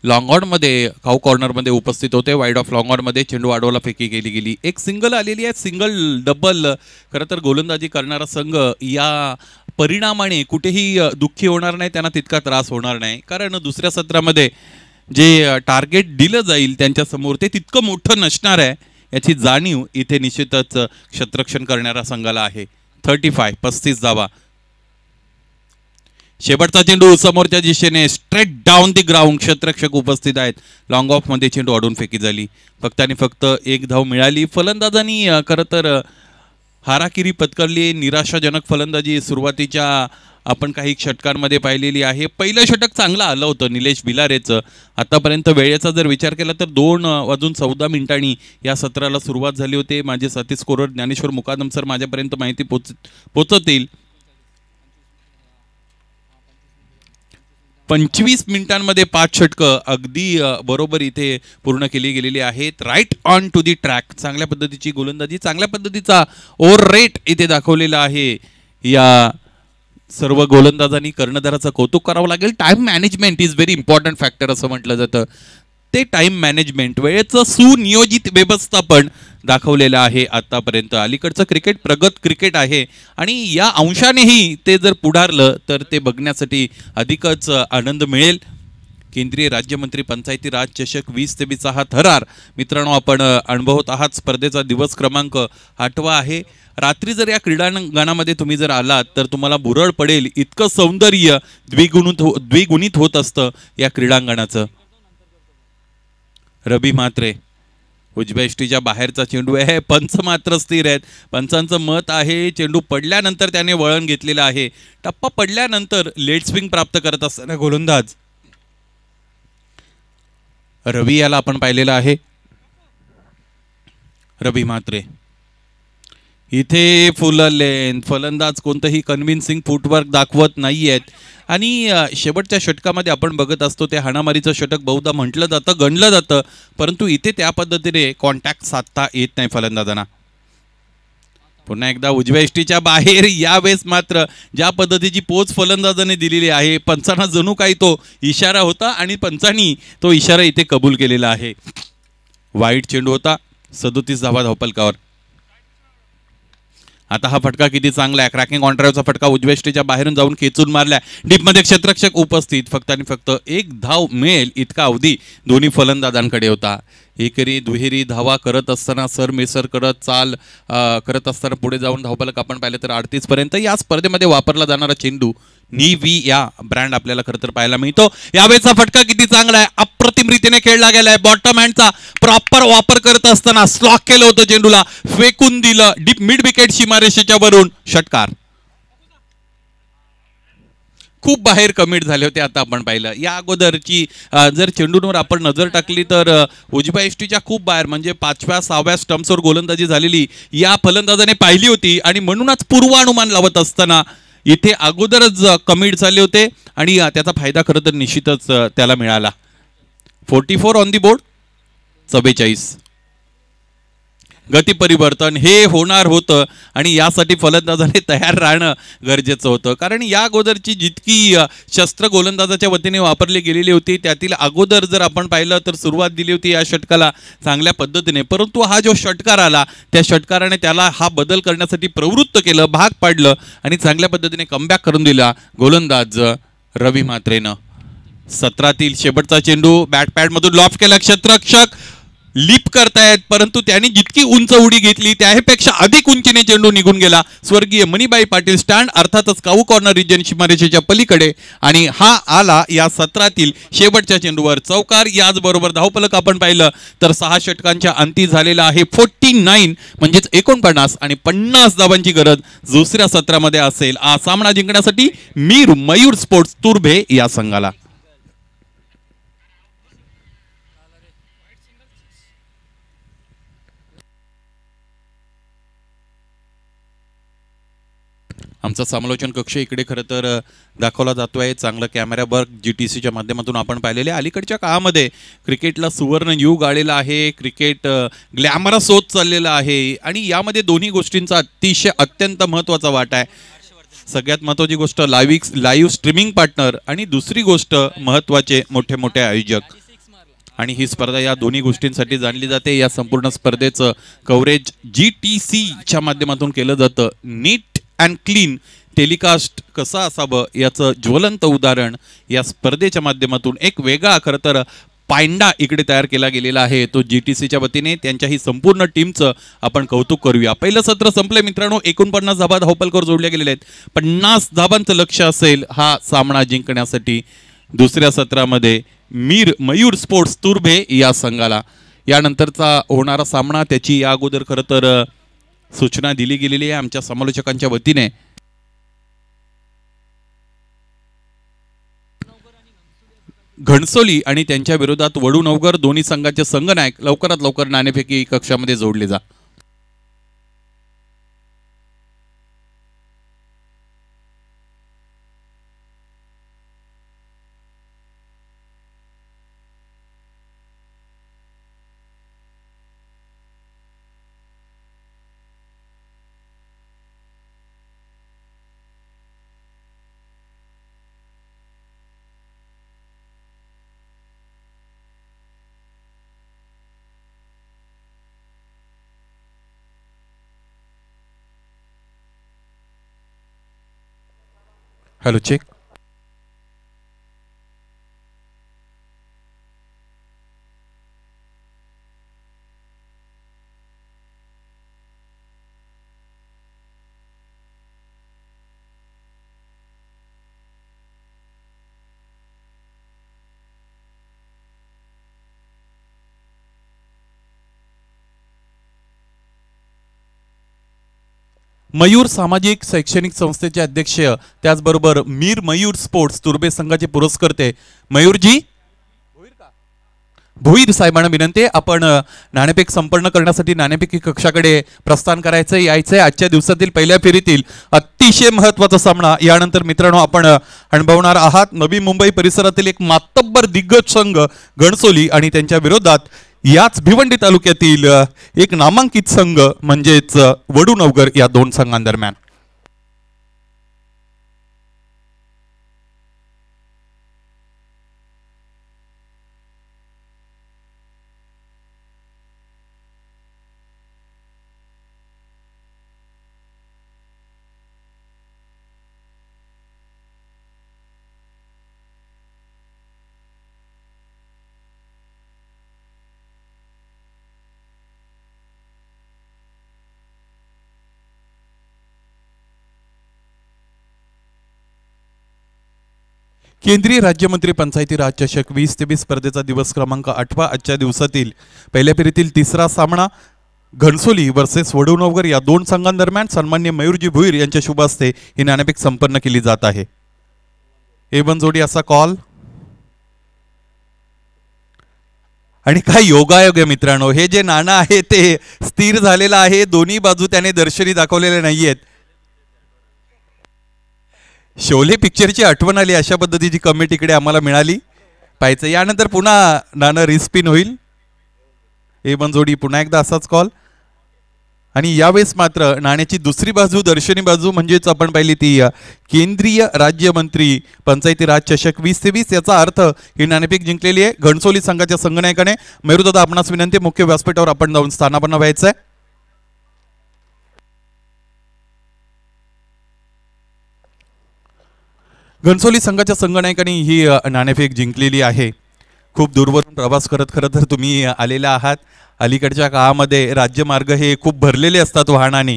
लॉंग काऊ कॉर्नरमध्ये उपस्थित होते वाईड ऑफ लॉंग मध्ये चेंडू वाढवला फेकी केली गेली एक सिंगल आलेली आहे सिंगल डबल खरं तर गोलंदाजी करणारा संघ या परिणामाने कुठेही दुःखी होणार नाही त्यांना तितका त्रास होणार नाही कारण दुसऱ्या सत्रामध्ये जे टार्गेट दिलं जाईल त्यांच्यासमोर ते तितकं मोठं नसणार आहे याची जाणीव इथे निश्चितच क्षत्रक्षण करणाऱ्या संघाला आहे थर्टी फाय पस्तीस धावा शेवटचा चेंडू समोरच्या दिशेने स्ट्रेट डाऊन दी ग्राउंड क्षेत्रक्षक उपस्थित आहेत लॉंग मध्ये चेंडू अडून फेकी झाली फक्त आणि फक्त एक धाव मिळाली फलंदाजांनी खरं तर हाराकिरी पत्करली निराशाजनक फलंदाजी सुरुवातीच्या आपण काही षटकांमध्ये पाहिलेली आहे पहिलं षटक चांगलं आलं होतं निलेश भिलारेचं आतापर्यंत वेळेचा जर विचार केला तर दोन वाजून चौदा मिनिटांनी या सत्राला सुरुवात झाली होती माझे साथी स्कोर ज्ञानेश्वर मुकादम सर माझ्यापर्यंत माहिती पोच पोचवतील पंचवीस मिनिटांमध्ये पाच षटकं अगदी बरोबर इथे पूर्ण केली गेलेली आहेत right on to the track चांगल्या पद्धतीची गोलंदाजी चांगल्या पद्धतीचा ओव्हर रेट इथे दाखवलेला आहे या सर्व गोलंदाजांनी कर्णधाराचं कौतुक करावं लागेल time management is very important factor असं म्हटलं जातं ते टाईम मॅनेजमेंट वेळेचं सुनियोजित व्यवस्थापन दाखवलेलं आहे आतापर्यंत अलीकडचं क्रिकेट प्रगत क्रिकेट आहे आणि या अंशानेही ते जर पुढारलं तर ते बघण्यासाठी अधिकच आनंद मिळेल केंद्रीय राज्यमंत्री पंचायती राज चषक वीस ते बीचा हा थरार मित्रांनो आपण अनुभवत आहात स्पर्धेचा दिवस क्रमांक आठवा आहे रात्री जर या क्रीडांगणामध्ये तुम्ही जर आलात तर तुम्हाला बुरळ पडेल इतकं सौंदर्य द्विगुणित हो, द्विगुणित होत असतं या क्रीडांगणाचं रबी मात्रे उजबेष्टीच्या बाहेरचा चेंडू आहे पंच मात्र स्थिर आहेत पंचांचं मत आहे चेंडू पडल्यानंतर त्याने वळण घेतलेलं आहे टप्पा पडल्यानंतर लेट स्विंग प्राप्त करत असताना गोलंदाज रवी याला आपण पाहिलेलं आहे रवी मात्रे इथे फुललेन फलंदाज कोणतंही कन्व्हिन्सिंग फुटवर्क दाखवत नाही आहेत आणि शेवटच्या षटकामध्ये आपण बघत असतो ते हाणामारीचं षटक बहुधा म्हटलं जातं गणलं जातं परंतु इथे त्या पद्धतीने कॉन्टॅक्ट साधता येत नाही फलंदाजांना पुन्हा एकदा उजव्या बाहेर बाहेर यावेळेस मात्र ज्या पद्धतीची पोच फलंदाजाने दिलेली आहे पंचांना जणू काही तो इशारा होता आणि पंचांनी तो इशारा इथे कबूल केलेला आहे वाईट चेंडू होता सदोतीस धावा धावपलकावर आता हा फटका किती चांगला आहे क्रॅकिंग ऑनड्राईव्हचा फटका उजवेष्टीच्या बाहेरून जाऊन खेचून मारला डीपमध्ये क्षेत्रक्षक उपस्थित फक्त आणि फक्त एक धाव मिळेल इतका अवधी दोन्ही फलंदाजांकडे होता एकेरी दुहेरी धावा करत असताना सरमिसर करत चाल करत असताना पुढे जाऊन धावपालक आपण पाहिलं तर अडतीसपर्यंत या स्पर्धेमध्ये वापरला जाणारा चेंडू नी या ब्रँड आपल्याला खरं तर पाहायला मिळतो यावेळेचा फटका किती चांगला आहे अप्रतिम रीतीने खेळला गेलाय बॉटम हँडचा प्रॉपर वापर करत असताना स्लॉक केलं होतं चेंडूला फेकून दिलं डीप मिड विकेट शिमारेशेच्या वरून षटकार खूप बाहेर कमिट झाले होते आता आपण पाहिलं या अगोदरची जर चेंडूंवर आपण नजर टाकली तर उजव्या एष्टीच्या खूप बाहेर म्हणजे पाचव्या सहाव्या स्टम्प्सवर गोलंदाजी झालेली या फलंदाजाने पाहिली होती आणि म्हणूनच पूर्वानुमान लावत असताना इथे अगोदरच कमिट झाले होते आणि त्याचा फायदा खरं तर निश्चितच त्याला मिळाला forty four on the board चव्वेचाळीस गतिपरिवर्तन हे होणार होतं आणि यासाठी फलंदाजाने तयार राहणं गरजेचं होतं कारण या अगोदरची जितकी शस्त्र गोलंदाजाच्या वतीने वापरली गेलेली होती त्यातील अगोदर जर आपण पाहिलं तर सुरुवात दिली होती या षटकाला चांगल्या पद्धतीने परंतु हा जो षटकार आला त्या षटकाराने त्याला हा बदल करण्यासाठी प्रवृत्त केलं भाग पाडलं आणि चांगल्या पद्धतीने कमबॅक करून दिला गोलंदाज रवी मात्रेनं सत्रातील शेवटचा चेंडू बॅट लॉफ केला क्षेत्ररक्षक लीप करतायत परंतु त्यांनी जितकी उंच उडी घेतली त्याहीपेक्षा अधिक उंचीने चेंडू निघून गेला स्वर्गीय मणिबाई पाटील स्टँड अर्थातच काऊ कॉर्नर रिजन सीमारेषेच्या पलीकडे आणि हा आला या सत्रातील शेवटच्या चेंडूवर चौकार याचबरोबर धावपलक आपण पाहिलं तर सहा षटकांच्या अंती झालेला आहे फोर्टी नाईन म्हणजेच एकोणपन्नास आणि पन्नास धावांची गरज दुसऱ्या सत्रामध्ये असेल हा सामना जिंकण्यासाठी मीर मयूर स्पोर्ट्स तुर्भे या संघाला आमचा समालोचन कक्ष इकडे खरं तर दाखवला जातो आहे चांगलं कॅमेरा वर्क जी टी सीच्या माध्यमातून आपण पाहिलेले अलीकडच्या काळामध्ये क्रिकेटला सुवर्ण युग आलेला आहे क्रिकेट ग्लॅमरस होत चाललेला आहे आणि यामध्ये दोन्ही गोष्टींचा अतिशय अत्यंत महत्त्वाचा वाटा आहे सगळ्यात महत्त्वाची गोष्ट लाईव्ह लाईव्ह स्ट्रीमिंग पार्टनर आणि दुसरी गोष्ट महत्त्वाचे मोठे मोठे आयोजक आणि ही स्पर्धा या दोन्ही गोष्टींसाठी जाणली जाते या संपूर्ण स्पर्धेचं कव्हरेज जी टी सीच्या माध्यमातून केलं जातं नीट अँड क्लीन टेलिकास्ट कसं असावं याचं ज्वलंत उदाहरण या स्पर्धेच्या माध्यमातून एक वेगळा खरं तर पायंडा इकडे तयार केला गेलेला आहे तो जी टी सीच्या वतीने त्यांच्याही संपूर्ण टीमचं आपण कौतुक करूया पहिलं सत्र संपलं मित्रांनो एकोणपन्नास धाबा धावपलकर जोडल्या गेलेल्या आहेत पन्नास धाबांचं लक्ष असेल हा सामना जिंकण्यासाठी दुसऱ्या सत्रामध्ये मीर मयूर स्पोर्ट्स तुर्भे या संघाला यानंतरचा होणारा सामना त्याची या अगोदर खरं तर सूचना दिली गेलेली आहे आमच्या समालोचकांच्या वतीने घणसोली आणि त्यांच्या विरोधात वडू नवगर दोन्ही संघाचे संघनायक लवकरात लवकर नाणेफेकी कक्षामध्ये जोडले जा Halo cek. मयूर सामाजिक शैक्षणिक संस्थेचे अध्यक्ष त्याचबरोबर मीर मयूर स्पोर्ट्स तुर्बे संघाचे पुरस्कर्ते मयूरजी भुईर साहेबांना विनंती आपण नाणेपेक संपन्न करण्यासाठी नाणेपेकी कक्षाकडे प्रस्थान करायचं यायचंय आजच्या दिवसातील पहिल्या फेरीतील अतिशय महत्वाचा सामना यानंतर मित्रांनो आपण अनुभवणार आहात नवी मुंबई परिसरातील एक मातब्बर दिग्गज संघ गणसोली आणि त्यांच्या विरोधात याच भिवंडी तालुक्यातील एक नामांकित संघ म्हणजेच वडू नवगर या दोन संघांदरम्यान केंद्रीय राज्यमंत्री पंचायती राज चषक वीस वीस स्पर्धेचा दिवस क्रमांक आठवा आजच्या दिवसातील पहिल्या फेरीतील तिसरा सामना घनसोली वर्सेस वडुनवगर या दोन संघांदरम्यान सन्मान्य मयूरजी भुईर यांच्या शुभ हस्ते ही नाणेपेक संपन्न केली जात आहे ए वन जोडी असा कॉल आणि काय योगायोग आहे मित्रांनो हे जे नाणं आहे ते स्थिर झालेलं आहे दोन्ही बाजू त्याने दर्शनी दाखवलेले नाही आहेत शोले पिक्चरची आठवण आली अशा पद्धतीची कमेंट इकडे आम्हाला मिळाली पाहायचं यानंतर पुन्हा नाणं रिस्पिन होईल ए बनजोडी पुन्हा एकदा असाच कॉल आणि यावेळेस मात्र नाण्याची दुसरी बाजू दर्शनी बाजू म्हणजेच आपण पाहिली ती केंद्रीय राज्यमंत्री पंचायती राज चषक वीस ते वीस याचा अर्थ ही नाणेपीक जिंकलेली आहे घणसोली संघाच्या संगनायकाने मेरुदादा आपणास विनंती मुख्य व्यासपीठावर आपण जाऊन स्थानापन्न व्हायचं आहे घनसोली संघाच्या संगणकाने ही नाणेफेक जिंकलेली आहे खूप दूरवरून प्रवास करत खरं तर तुम्ही आलेला आहात अलीकडच्या काळामध्ये राज्यमार्ग हे खूप भरलेले असतात वाहनाने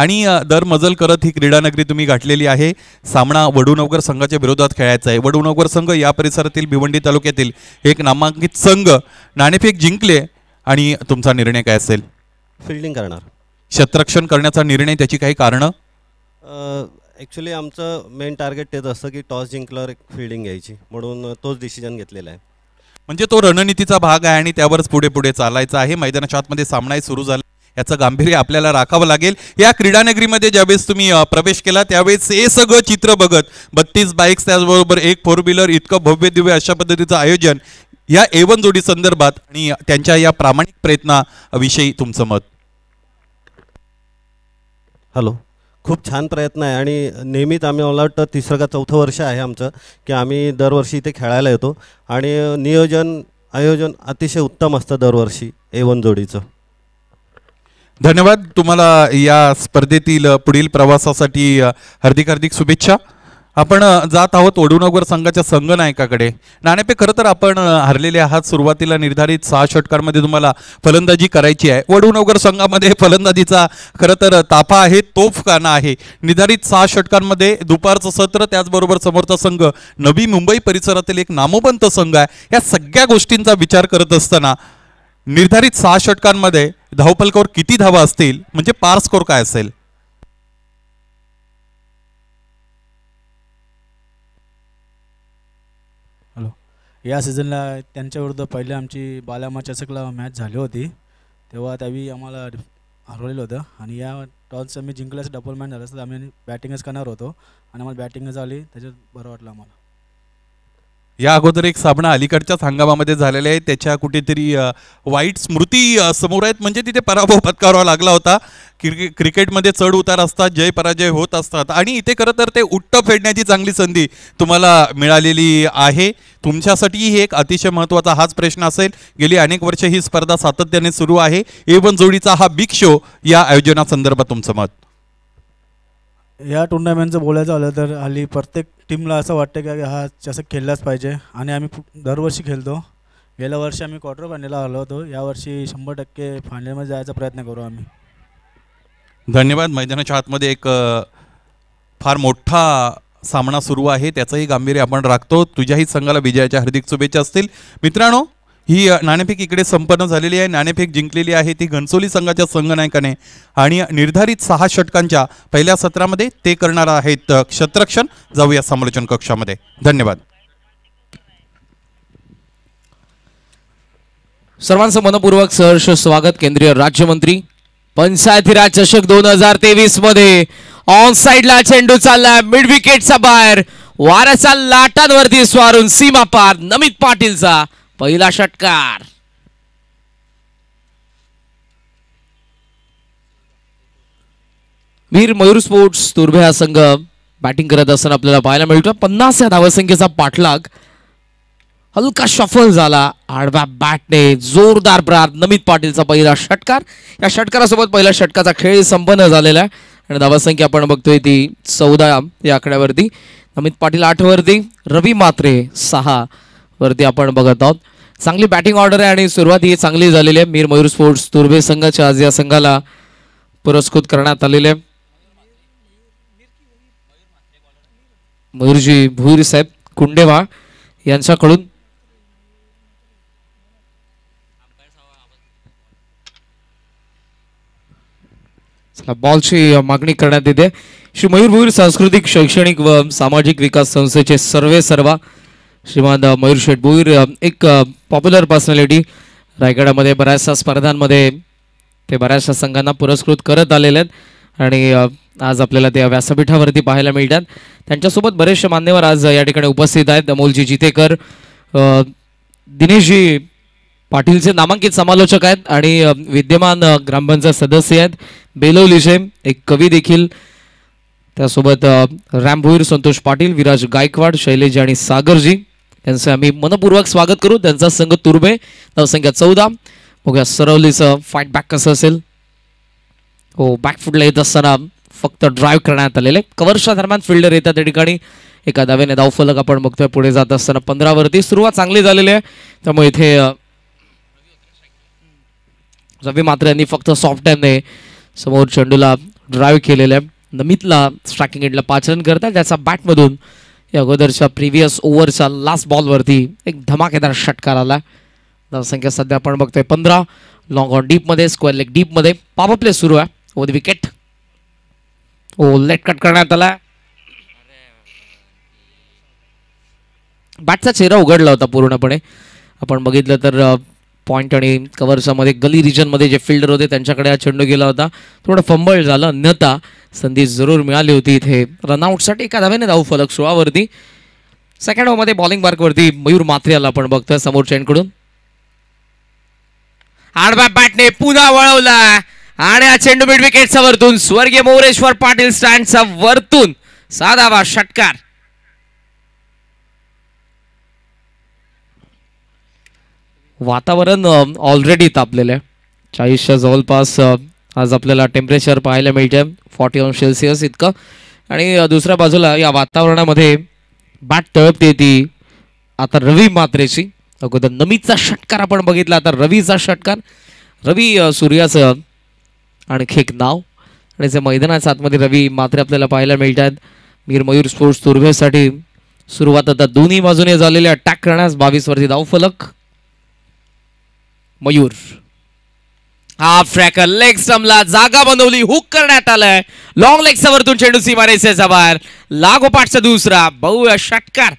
आणि दर मजल करत ही क्रीडानगरी तुम्ही गाठलेली आहे सामना वडूनवगर संघाच्या विरोधात खेळायचा आहे वडूनवगर संघ या परिसरातील भिवंडी तालुक्यातील एक नामांकित संघ नाणेफेक जिंकले आणि तुमचा निर्णय काय असेल फिल्डिंग करणार क्षेत्ररक्षण करण्याचा निर्णय त्याची काही कारणं ॲक्च्युली आमचं मेन टार्गेट तेच असतं की टॉस जिंकल्यावर एक फिल्डिंग घ्यायची म्हणून तोच डिसिजन घेतलेला आहे म्हणजे तो रणनीतीचा भाग आहे आणि त्यावरच पुढे पुढे चालायचा आहे मैदानाच्या आतमध्ये सामनाही सुरू झाला याचं गांभीर्य आपल्याला राखावं लागेल या क्रीडानगरीमध्ये ज्यावेळेस तुम्ही प्रवेश केला त्यावेळेस हे सगळं चित्र बघत बत्तीस बाईक्स त्याचबरोबर एक फोर व्हीलर इतकं भव्य दिव्य अशा पद्धतीचं आयोजन या एवन जोडी संदर्भात आणि त्यांच्या या प्रामाणिक प्रयत्नाविषयी तुमचं मत हॅलो खूप छान प्रयत्न आहे आणि नेहमीच आम्ही मला वाटतं तिसरं का चौथं वर्ष आहे आमचं की आम्ही दरवर्षी इथे खेळायला येतो आणि नियोजन आयोजन अतिशय उत्तम असतं दरवर्षी ए वन जोडीचं धन्यवाद तुम्हाला या स्पर्धेतील पुढील प्रवासासाठी हार्दिक हार्दिक शुभेच्छा आपण जात आहोत ओढूनगर संघाच्या नायकाकडे नाणेपे खरं तर आपण हरलेले आहात सुरुवातीला निर्धारित सहा षटकांमध्ये तुम्हाला फलंदाजी करायची आहे वडूनगर संघामध्ये फलंदाजीचा खरं तर ताफा आहे तोफखाना आहे निर्धारित सहा षटकांमध्ये दुपारचं सत्र त्याचबरोबर समोरचा संघ नवी मुंबई परिसरातील एक नामोबंत संघ आहे या सगळ्या गोष्टींचा विचार करत असताना निर्धारित सहा षटकांमध्ये धावपलकावर किती धावा असतील म्हणजे पार स्कोर काय असेल या सीझनला त्यांच्याविरुद्ध पहिले आमची बालामा चषकला मॅच झाली होती तेव्हा त्यावेळी आम्हाला हरवलेलं होतं आणि या टॉसचं आम्ही जिंकल्यास डबल मॅन झालं असं आम्ही बॅटिंगच करणार होतो आणि आम्हाला बॅटिंगच आली त्याच्यात बरं वाटलं आम्हाला या अगोदर एक सामना अलीकडच्याच हंगामामध्ये झालेला आहे त्याच्या कुठेतरी वाईट स्मृती समोर आहेत म्हणजे तिथे पराभव पत्करावा लागला होता क्रिके क्रिकेटमध्ये चढ उतार असतात जय पराजय होत असतात आणि इथे खरं तर ते उट्ट फेडण्याची चांगली संधी तुम्हाला मिळालेली आहे तुमच्यासाठी एक अतिशय महत्त्वाचा हाच प्रश्न असेल गेली अनेक वर्ष ही स्पर्धा सातत्याने सुरू आहे ए वन जोडीचा हा बिग शो या आयोजनासंदर्भात तुमचं मत या टुर्नामेंटचं बोलायचं झालं तर हल्ली प्रत्येक टीमला असं वाटतं की हा जसं खेळलाच पाहिजे आणि आम्ही दरवर्षी खेळतो गेल्या वर्षी आम्ही क्वार्टर फायनलला आलो होतो यावर्षी शंभर टक्के फायनलमध्ये जायचा प्रयत्न करू आम्ही धन्यवाद मैदानाच्या आतमध्ये एक फार मोठा सामना सुरू आहे त्याचंही गांभीर्य आपण राखतो तुझ्याही संघाला विजयाच्या हार्दिक शुभेच्छा असतील मित्रांनो ही नाणेफेक इकडे संपन्न झालेली आहे नाणेफेक जिंकलेली आहे ती घनसोली संघाच्या संघनायकाने आणि निर्धारित सहा षटकांच्या पहिल्या सत्रामध्ये ते करणार आहेत जाऊ जाऊया समालोचन कक्षामध्ये धन्यवाद सर्वांचं मनपूर्वक सहर्ष स्वागत केंद्रीय राज्यमंत्री पंचायती राज चषक दोन हजार तेवीस मध्ये ऑन साईडला चेंडू चालला मिड विकेटचा बाहेर वाऱ्याच्या लाटांवरती स्वारून सीमा पार नमित पाटीलचा पहिला षटकार वीर मयूर स्पोर्ट्स तुर्भे संघ बॅटिंग करत असताना आपल्याला पाहायला मिळतो पन्नास या धावसंख्येचा पाठलाग हलका शफल झाला आडव्या बॅटने जोरदार प्रार नमित पाटीलचा पहिला षटकार या षटकारासोबत पहिला षटकाचा खेळ संपन्न झालेला आहे आणि धावसंख्या आपण बघतोय ती चौदा या आकड्यावरती नमित पाटील आठवरती रवी मात्रे सहा वरती आपण बघत आहोत चांगली बॅटिंग ऑर्डर आहे आणि सुरुवात ही चांगली झालेली आहे मीर मयूर स्पोर्ट्स तुर्भे संघाच्या आज या संघाला पुरस्कृत करण्यात आलेले मयूरजी भुईर साहेब कुंडेवा यांच्याकडून बॉलची मागणी करण्यात येते श्री मयूर भुईर सांस्कृतिक शैक्षणिक व सामाजिक विकास संस्थेचे सर्वे सर्वा श्रीमान मयूर शेटबोईर एक पॉप्युलर पर्सनॅलिटी रायगडामध्ये बऱ्याचशा स्पर्धांमध्ये ते बऱ्याचशा संघांना पुरस्कृत करत आलेले आहेत आणि आज आपल्याला ते व्यासपीठावरती पाहायला मिळतात त्यांच्यासोबत बरेचसे मान्यवर आज या ठिकाणी उपस्थित आहेत अमोलजी जितेकर दिनेशजी पाटीलचे नामांकित समालोचक आहेत आणि विद्यमान ग्रामपंचायत सदस्य आहेत बेलोलीचे एक कवी देखील त्यासोबत रामभोईर संतोष पाटील विराज गायकवाड शैलेजी आणि सागरजी त्यांचं आम्ही मनपूर्वक स्वागत करू त्यांचा संघ तुर्बे संख्या चौदा बघूया सरवलीचं फाईट बॅक कसं असेल हो बॅकफुटला येत असताना फक्त ड्राईव्ह करण्यात आलेले कव्हरच्या दरम्यान फिल्डर येतात त्या ठिकाणी एका दाव्याने फलक आपण बघतोय पुढे जात असताना पंधरावरती सुरुवात चांगली झालेली आहे त्यामुळे इथे रवी मात्र यांनी फक्त सॉफ्ट समोर चेंडूला ड्राईव्ह केलेल्या आहे नमितला स्ट्रॅकिंग एंडला रन करतात त्याचा बॅटमधून अगोदरच्या प्रिव्हियस ओव्हरच्या लास्ट बॉलवरती एक धमाकेदार षटकार आला संख्या सध्या आपण बघतोय पंधरा लॉंग ऑन डीपमध्ये स्क्वेअर लेग डीपमध्ये पाप प्ले सुरू आहे ओ विकेट ओ लेट कट करण्यात आला बॅटचा चेहरा उघडला होता पूर्णपणे आपण बघितलं तर पॉईंट आणि मध्ये गली रिजनमध्ये जे फिल्डर होते त्यांच्याकडे हा चेंडू गेला होता थोडं फंबळ झालं अन्यथा संधी जरूर मिळाली होती इथे रनआउटसाठी एका धावेने धाव फलक सोळावरती सेकंड ओव्हरमध्ये बॉलिंग मार्कवरती मयूर मात्र्याला आपण बघतोय समोर चेंडकडून आडबा पाटणे पुन्हा वळवला आणि हा चेंडू मिड विकेटचा वरतून स्वर्गीय मोरेश्वर पाटील स्टँडचा वरतून साधावा षटकार वातावरण ऑलरेडी तापलेलं आहे चाळीसच्या जवळपास आज आपल्याला टेम्परेचर पाहायला मिळते फॉर्टी वन सेल्सिअस इतकं आणि दुसऱ्या बाजूला या वातावरणामध्ये बाट तळपते ती आता रवी मात्रेची अगोदर नमीचा षटकार आपण बघितला आता रवीचा षटकार रवी सूर्याचं आणखी एक नाव आणि जे मैदानाच्या आतमध्ये रवी मात्रे आपल्याला पाहायला मिळत आहेत मीर मयूर स्पोर्ट्स तुर्भेसाठी सुरुवात आता दोन्ही बाजूने झालेल्या अटॅक करण्यास बावीस वर्षी फलक मयूर हा फ्रॅकर लेग स्टमला जागा बनवली हुक करण्यात आलाय लॉंग लेग्सवरतून चेंडू सीमा रेसेचा बाहेर लागोपाठचा दुसरा भव्य षटकार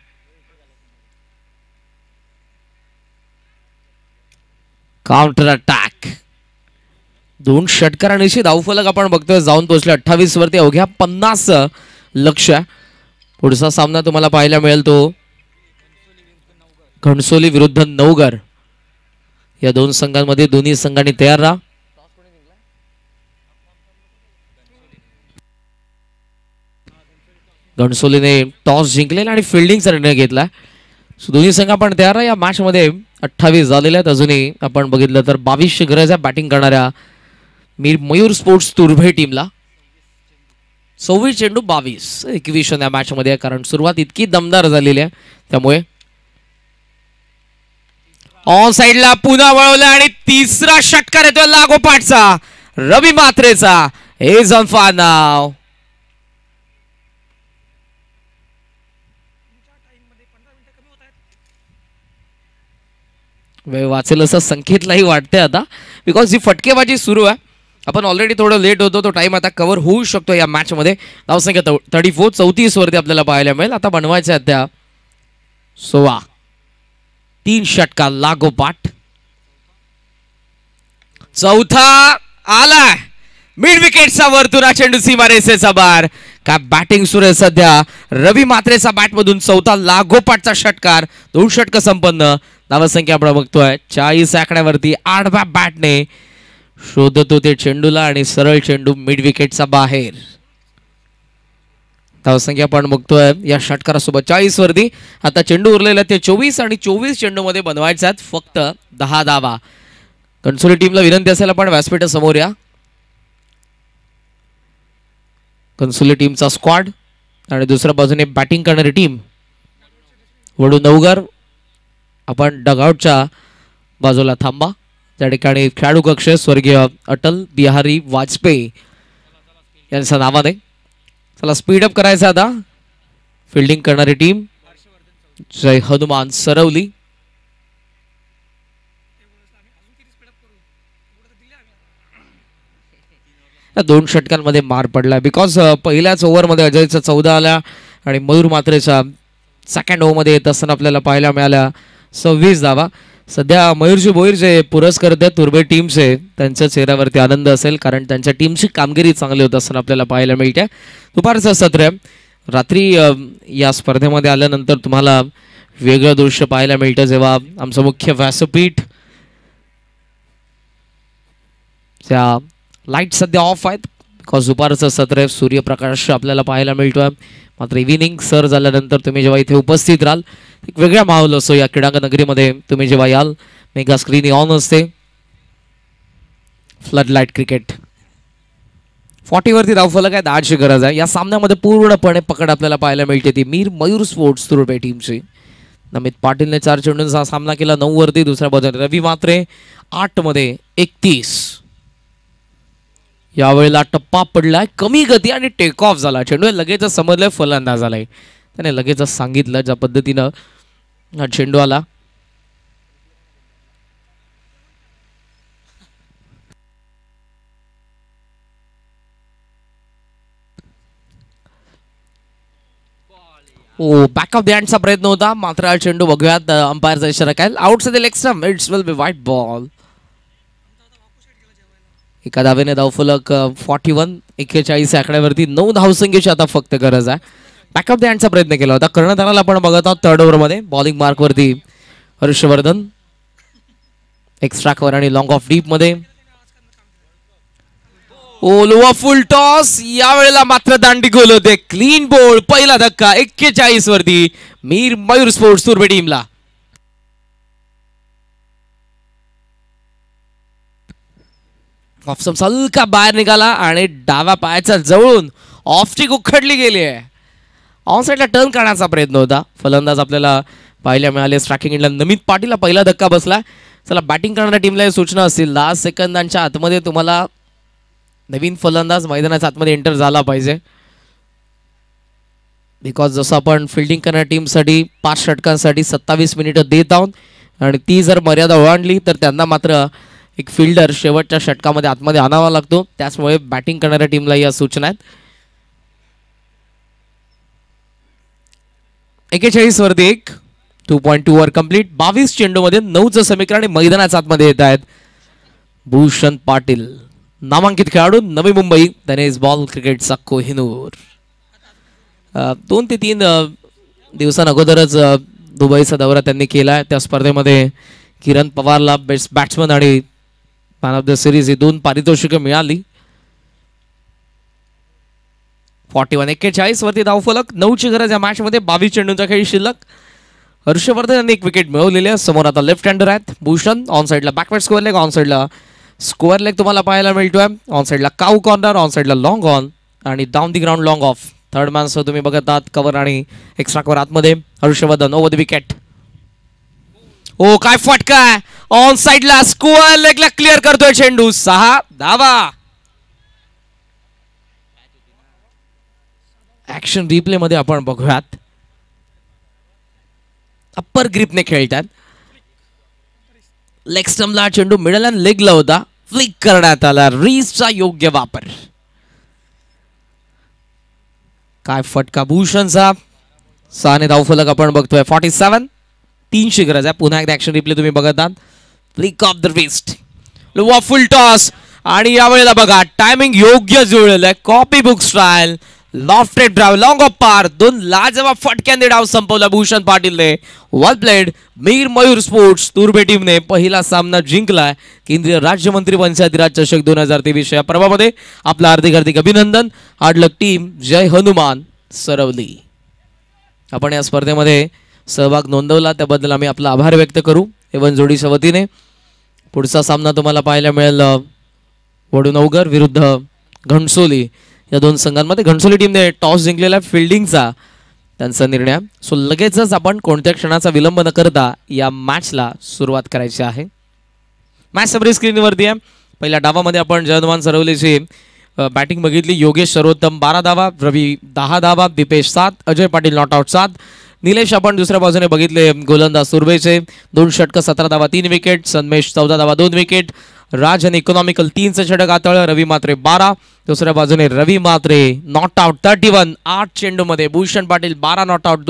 काउंटर अटॅक दोन षटकार आणि धावफलक आपण बघतोय जाऊन पोहोचले अठ्ठावीस वरती अवघ्या पन्नास लक्ष पुढचा सामना तुम्हाला पाहायला मिळेल तो घणसोली विरुद्ध नवगर या दोन संघांमध्ये दोन्ही संघांनी तयार राहा गणसोलीने टॉस जिंकलेला आणि फिल्डिंगचा निर्णय घेतला सो दोन्ही संघ आपण तयार आहे या मॅचमध्ये अठ्ठावीस झालेल्या आहेत अजूनही आपण बघितलं तर बावीस गरज आहे बॅटिंग करणाऱ्या मी मयूर स्पोर्ट्स तुर्भे टीमला सव्वीस चेंडू बावीस एकवीस या मॅचमध्ये कारण सुरुवात इतकी दमदार झालेली आहे त्यामुळे ऑन साईडला पुन्हा वळवलं आणि तिसरा षटकार येतो लागोपाठचा रवी मात्रेचा हे ऑन नाव वेळ वाचेल असं नाही वाटते आता बिकॉज ही फटकेबाजी सुरू आहे आपण ऑलरेडी थोडं लेट होतो तो टाईम आता कव्हर होऊ शकतो या मॅचमध्ये धावसंख्या थर्टी फोर वरती आपल्याला पाहायला मिळेल आता बनवायच्या त्या सोवा तीन षटका लागोपाठ चौथा आलाय मिड विकेटचा वर्तुरा चेंडू सीमारेसेचा बार का बॅटिंग सुरू सध्या रवी मात्रेचा बॅटमधून चौथा लागोपाठचा षटकार दोन षटक संपन्न संख्या आपण बघतोय चाळीस आकड्यावरती आठव्या बॅटने शोधतो ते चेंडूला आणि सरळ चेंडू मिड विकेटचा बाहेर धावसंख्या आपण बघतोय या षटकारासोबत चाळीस वरती आता चेंडू उरलेला ते चोवीस आणि चोवीस मध्ये बनवायचा आहेत फक्त दहा धावा कन्सोली टीमला विनंती असेल पण व्यासपीठ समोर या कन्सोली टीमचा स्क्वॉड आणि दुसऱ्या बाजूने बॅटिंग करणारी टीम वडू नवगर आपण डगआउटच्या बाजूला थांबा त्या ठिकाणी खेळाडू कक्ष स्वर्गीय अटल बिहारी वाजपेयी यांचं नावाने त्याला अप करायचा आता फिल्डिंग करणारी टीम जय हनुमान सरवली दोन षटकांमध्ये मार पडला बिकॉज uh, पहिल्याच ओव्हरमध्ये अजयचा चौदा आला आणि मयूर मात्रेचा सेकंड ओव्हर मध्ये येत असताना आपल्याला पाहायला मिळाला सव्वीस धावा सध्या मयूरजी भोईर जे पुरस्कर्ते तुर्बे टीमचे त्यांच्या चेहऱ्यावरती आनंद असेल कारण त्यांच्या टीमची कामगिरी चांगली होत असताना आपल्याला पाहायला मिळते दुपारचं सत्र रात्री या स्पर्धेमध्ये आल्यानंतर तुम्हाला वेगळं दृश्य पाहायला मिळतं जेव्हा आमचं मुख्य व्यासपीठ त्या लाईट सध्या ऑफ आहेत बिकॉज दुपारचं सत्र सूर्यप्रकाश आपल्याला पाहायला मिळतो मात्र इव्हिनिंग सर झाल्यानंतर तुम्ही जेव्हा इथे उपस्थित राहाल एक वेगळा माहोल असो या क्रीडांग नगरीमध्ये तुम्ही जेव्हा याल मेगा स्क्रीन ऑन असते फ्लड लाईट क्रिकेट फॉर्टीवरती धावफलक आहे दहाची गरज आहे या सामन्यामध्ये पूर्णपणे पकड आपल्याला पाहायला मिळते ती मीर मयूर स्पोर्ट्स तुरुपे टीमची नमित पाटीलने चार चेंडूंचा सामना केला नऊ वरती दुसऱ्या बदल रवी मात्रे आठमध्ये एकतीस यावेळेला टप्पा पडलाय कमी गती आणि टेक ऑफ झाला चेंडू लगेच समजलंय फलंदाज आलाय त्याने लगेच सांगितलं ज्या पद्धतीनं हा चेंडू आला बॅक ऑफ द हँडचा प्रयत्न होता मात्र हा चेंडू बघूयात अंपायरचा इशारा काय out the it's will be white ball एका धावेने धावफलक फॉर्टी वन एक्केचाळीस आकड्यावरती नऊ धावसंख्येची आता फक्त गरज आहे बॅकअप देण्याचा प्रयत्न केला होता कर्णधाराला आपण बघत आहोत थर्ड ओव्हरमध्ये बॉलिंग मार्कवरती हर्षवर्धन एक्स्ट्राकवर आणि लॉंग ऑफ डीपमध्ये ओलवा फुल टॉस वेळेला मात्र दांडी गोल होते क्लीन बोल पहिला धक्का एक्केचाळीस वरती मीर मयूर स्पोर्ट्स तुर्बे टीमला ऑफसम सलका बाहेर निघाला आणि डाव्या पायाचा जवळून ऑफची उखडली गेली आहे ऑन साईडला टर्न करण्याचा प्रयत्न होता फलंदाज आपल्याला पाहायला मिळाले स्ट्राकिंग इंडला नमित पाटीला पहिला धक्का बसला चला बॅटिंग करणाऱ्या टीमला सूचना असतील लास्ट सेकंदांच्या आतमध्ये तुम्हाला नवीन फलंदाज मैदानाच्या आतमध्ये एंटर झाला पाहिजे बिकॉज जसं आपण फिल्डिंग करणाऱ्या टीमसाठी पाच षटकांसाठी सत्तावीस मिनिटं देत आहोत आणि ती जर मर्यादा ओलांडली तर त्यांना मात्र एक फिल्डर शेवटच्या षटकामध्ये आतमध्ये आणावा लागतो त्याचमुळे बॅटिंग करणाऱ्या टीमला या सूचना आहेत एकेचाळीस वरती एक टू पॉईंट टू वर कम्प्लीट बावीस चेंडूमध्ये नऊचं समीकरण मैदानाच्या आतमध्ये येत आहेत भूषण पाटील नामांकित खेळाडू नवी मुंबई दनेश बॉल क्रिकेटचा कोहिनूर दोन ते तीन दिवसांअगोदरच दुबईचा दौरा त्यांनी केला त्या स्पर्धेमध्ये किरण पवारला बेस्ट बॅट्समन आणि मॅन ऑफ द सिरीज ही दोन पारितोषिकं मिळाली फॉर्टी वन एक्केचाळीस वरती धावफलक नऊची गरज या मॅचमध्ये बावीस चेंडूंचा खेळ शिल्लक हर्षवर्धन यांनी एक विकेट मिळवलेली आहे समोर आता लेफ्ट हँडर आहेत भूषण ऑन साईडला बॅकवर्ड स्कोअर लेग ऑन साइडला स्क्वेअर लेग तुम्हाला पाहायला मिळतोय ऑन साईडला काऊ कॉर्नर ऑन साईडला लाँग ऑन आणि down the ground long off third मॅनसह तुम्ही बघत आहात कवर आणि एक्स्ट्रा कवर आतमध्ये हर्षवर्धन ओवर द विकेट ओ काय फटका ऑन साइडला स्कोअर ला क्लिअर करतोय चेंडू सहा धावा ऍक्शन रिप्ले मध्ये आपण बघूयात अप्पर ग्रीपने खेळतात लेग स्टम्पला चेंडू मिडल अँड लेगला होता फ्लिक करण्यात आला रीजचा योग्य वापर काय फटका भूषण साहेब सहाने फलक आपण बघतोय फॉर्टी सेवन तीनशे गरज आहे पुन्हा एकदा ऍक्शन रिप्ले तुम्ही बघत आहात flick off the waist full toss आणि यावेळेला बघा टायमिंग योग्य जुळलेलं आहे copy book style lofted drive long off पार दोन लाजवाब फटक्यांनी डाव संपवला भूषण पाटीलने वन प्लेड मीर मयूर स्पोर्ट्स तुर्बे टीमने पहिला सामना जिंकलाय केंद्रीय राज्यमंत्री पंचायती राज चषक दोन हजार तेवीस या पर्वामध्ये आपलं हार्दिक हार्दिक अभिनंदन हार्डलक टीम जय हनुमान सरवली आपण या स्पर्धेमध्ये सहभाग नोंदवला त्याबद्दल आम्ही आपला आभार व्यक्त करू एवन जोडीच्या वतीने पुढचा सामना तुम्हाला पाहायला मिळेल वडुनवगर विरुद्ध घणसोली या दोन संघांमध्ये घणसोली टीमने टॉस जिंकलेला फिल्डिंगचा त्यांचा निर्णय सो लगेचच आपण कोणत्या क्षणाचा विलंब न करता या मॅचला सुरुवात करायची आहे मॅच सबरी स्क्रीनवरती आहे पहिल्या डावामध्ये आपण जयदवान सरवलेची बॅटिंग बघितली योगेश सर्वोत्तम बारा धावा रवी दहा धावा दिपेश सात अजय पाटील नॉट आउट सात निलेश आपण दुसऱ्या बाजूने बघितले गोलंदाज सुरवेचे दोन षटक सतरा धावा तीन विकेट संमेश चौदा धावा दोन विकेट राजन इकॉनॉमिकल तीनचं षटक आतळ रवी मात्रे बारा दुसऱ्या बाजूने Ravi Matre not out thirty one आठ मध्ये भूषण पाटील बारा नॉट आउट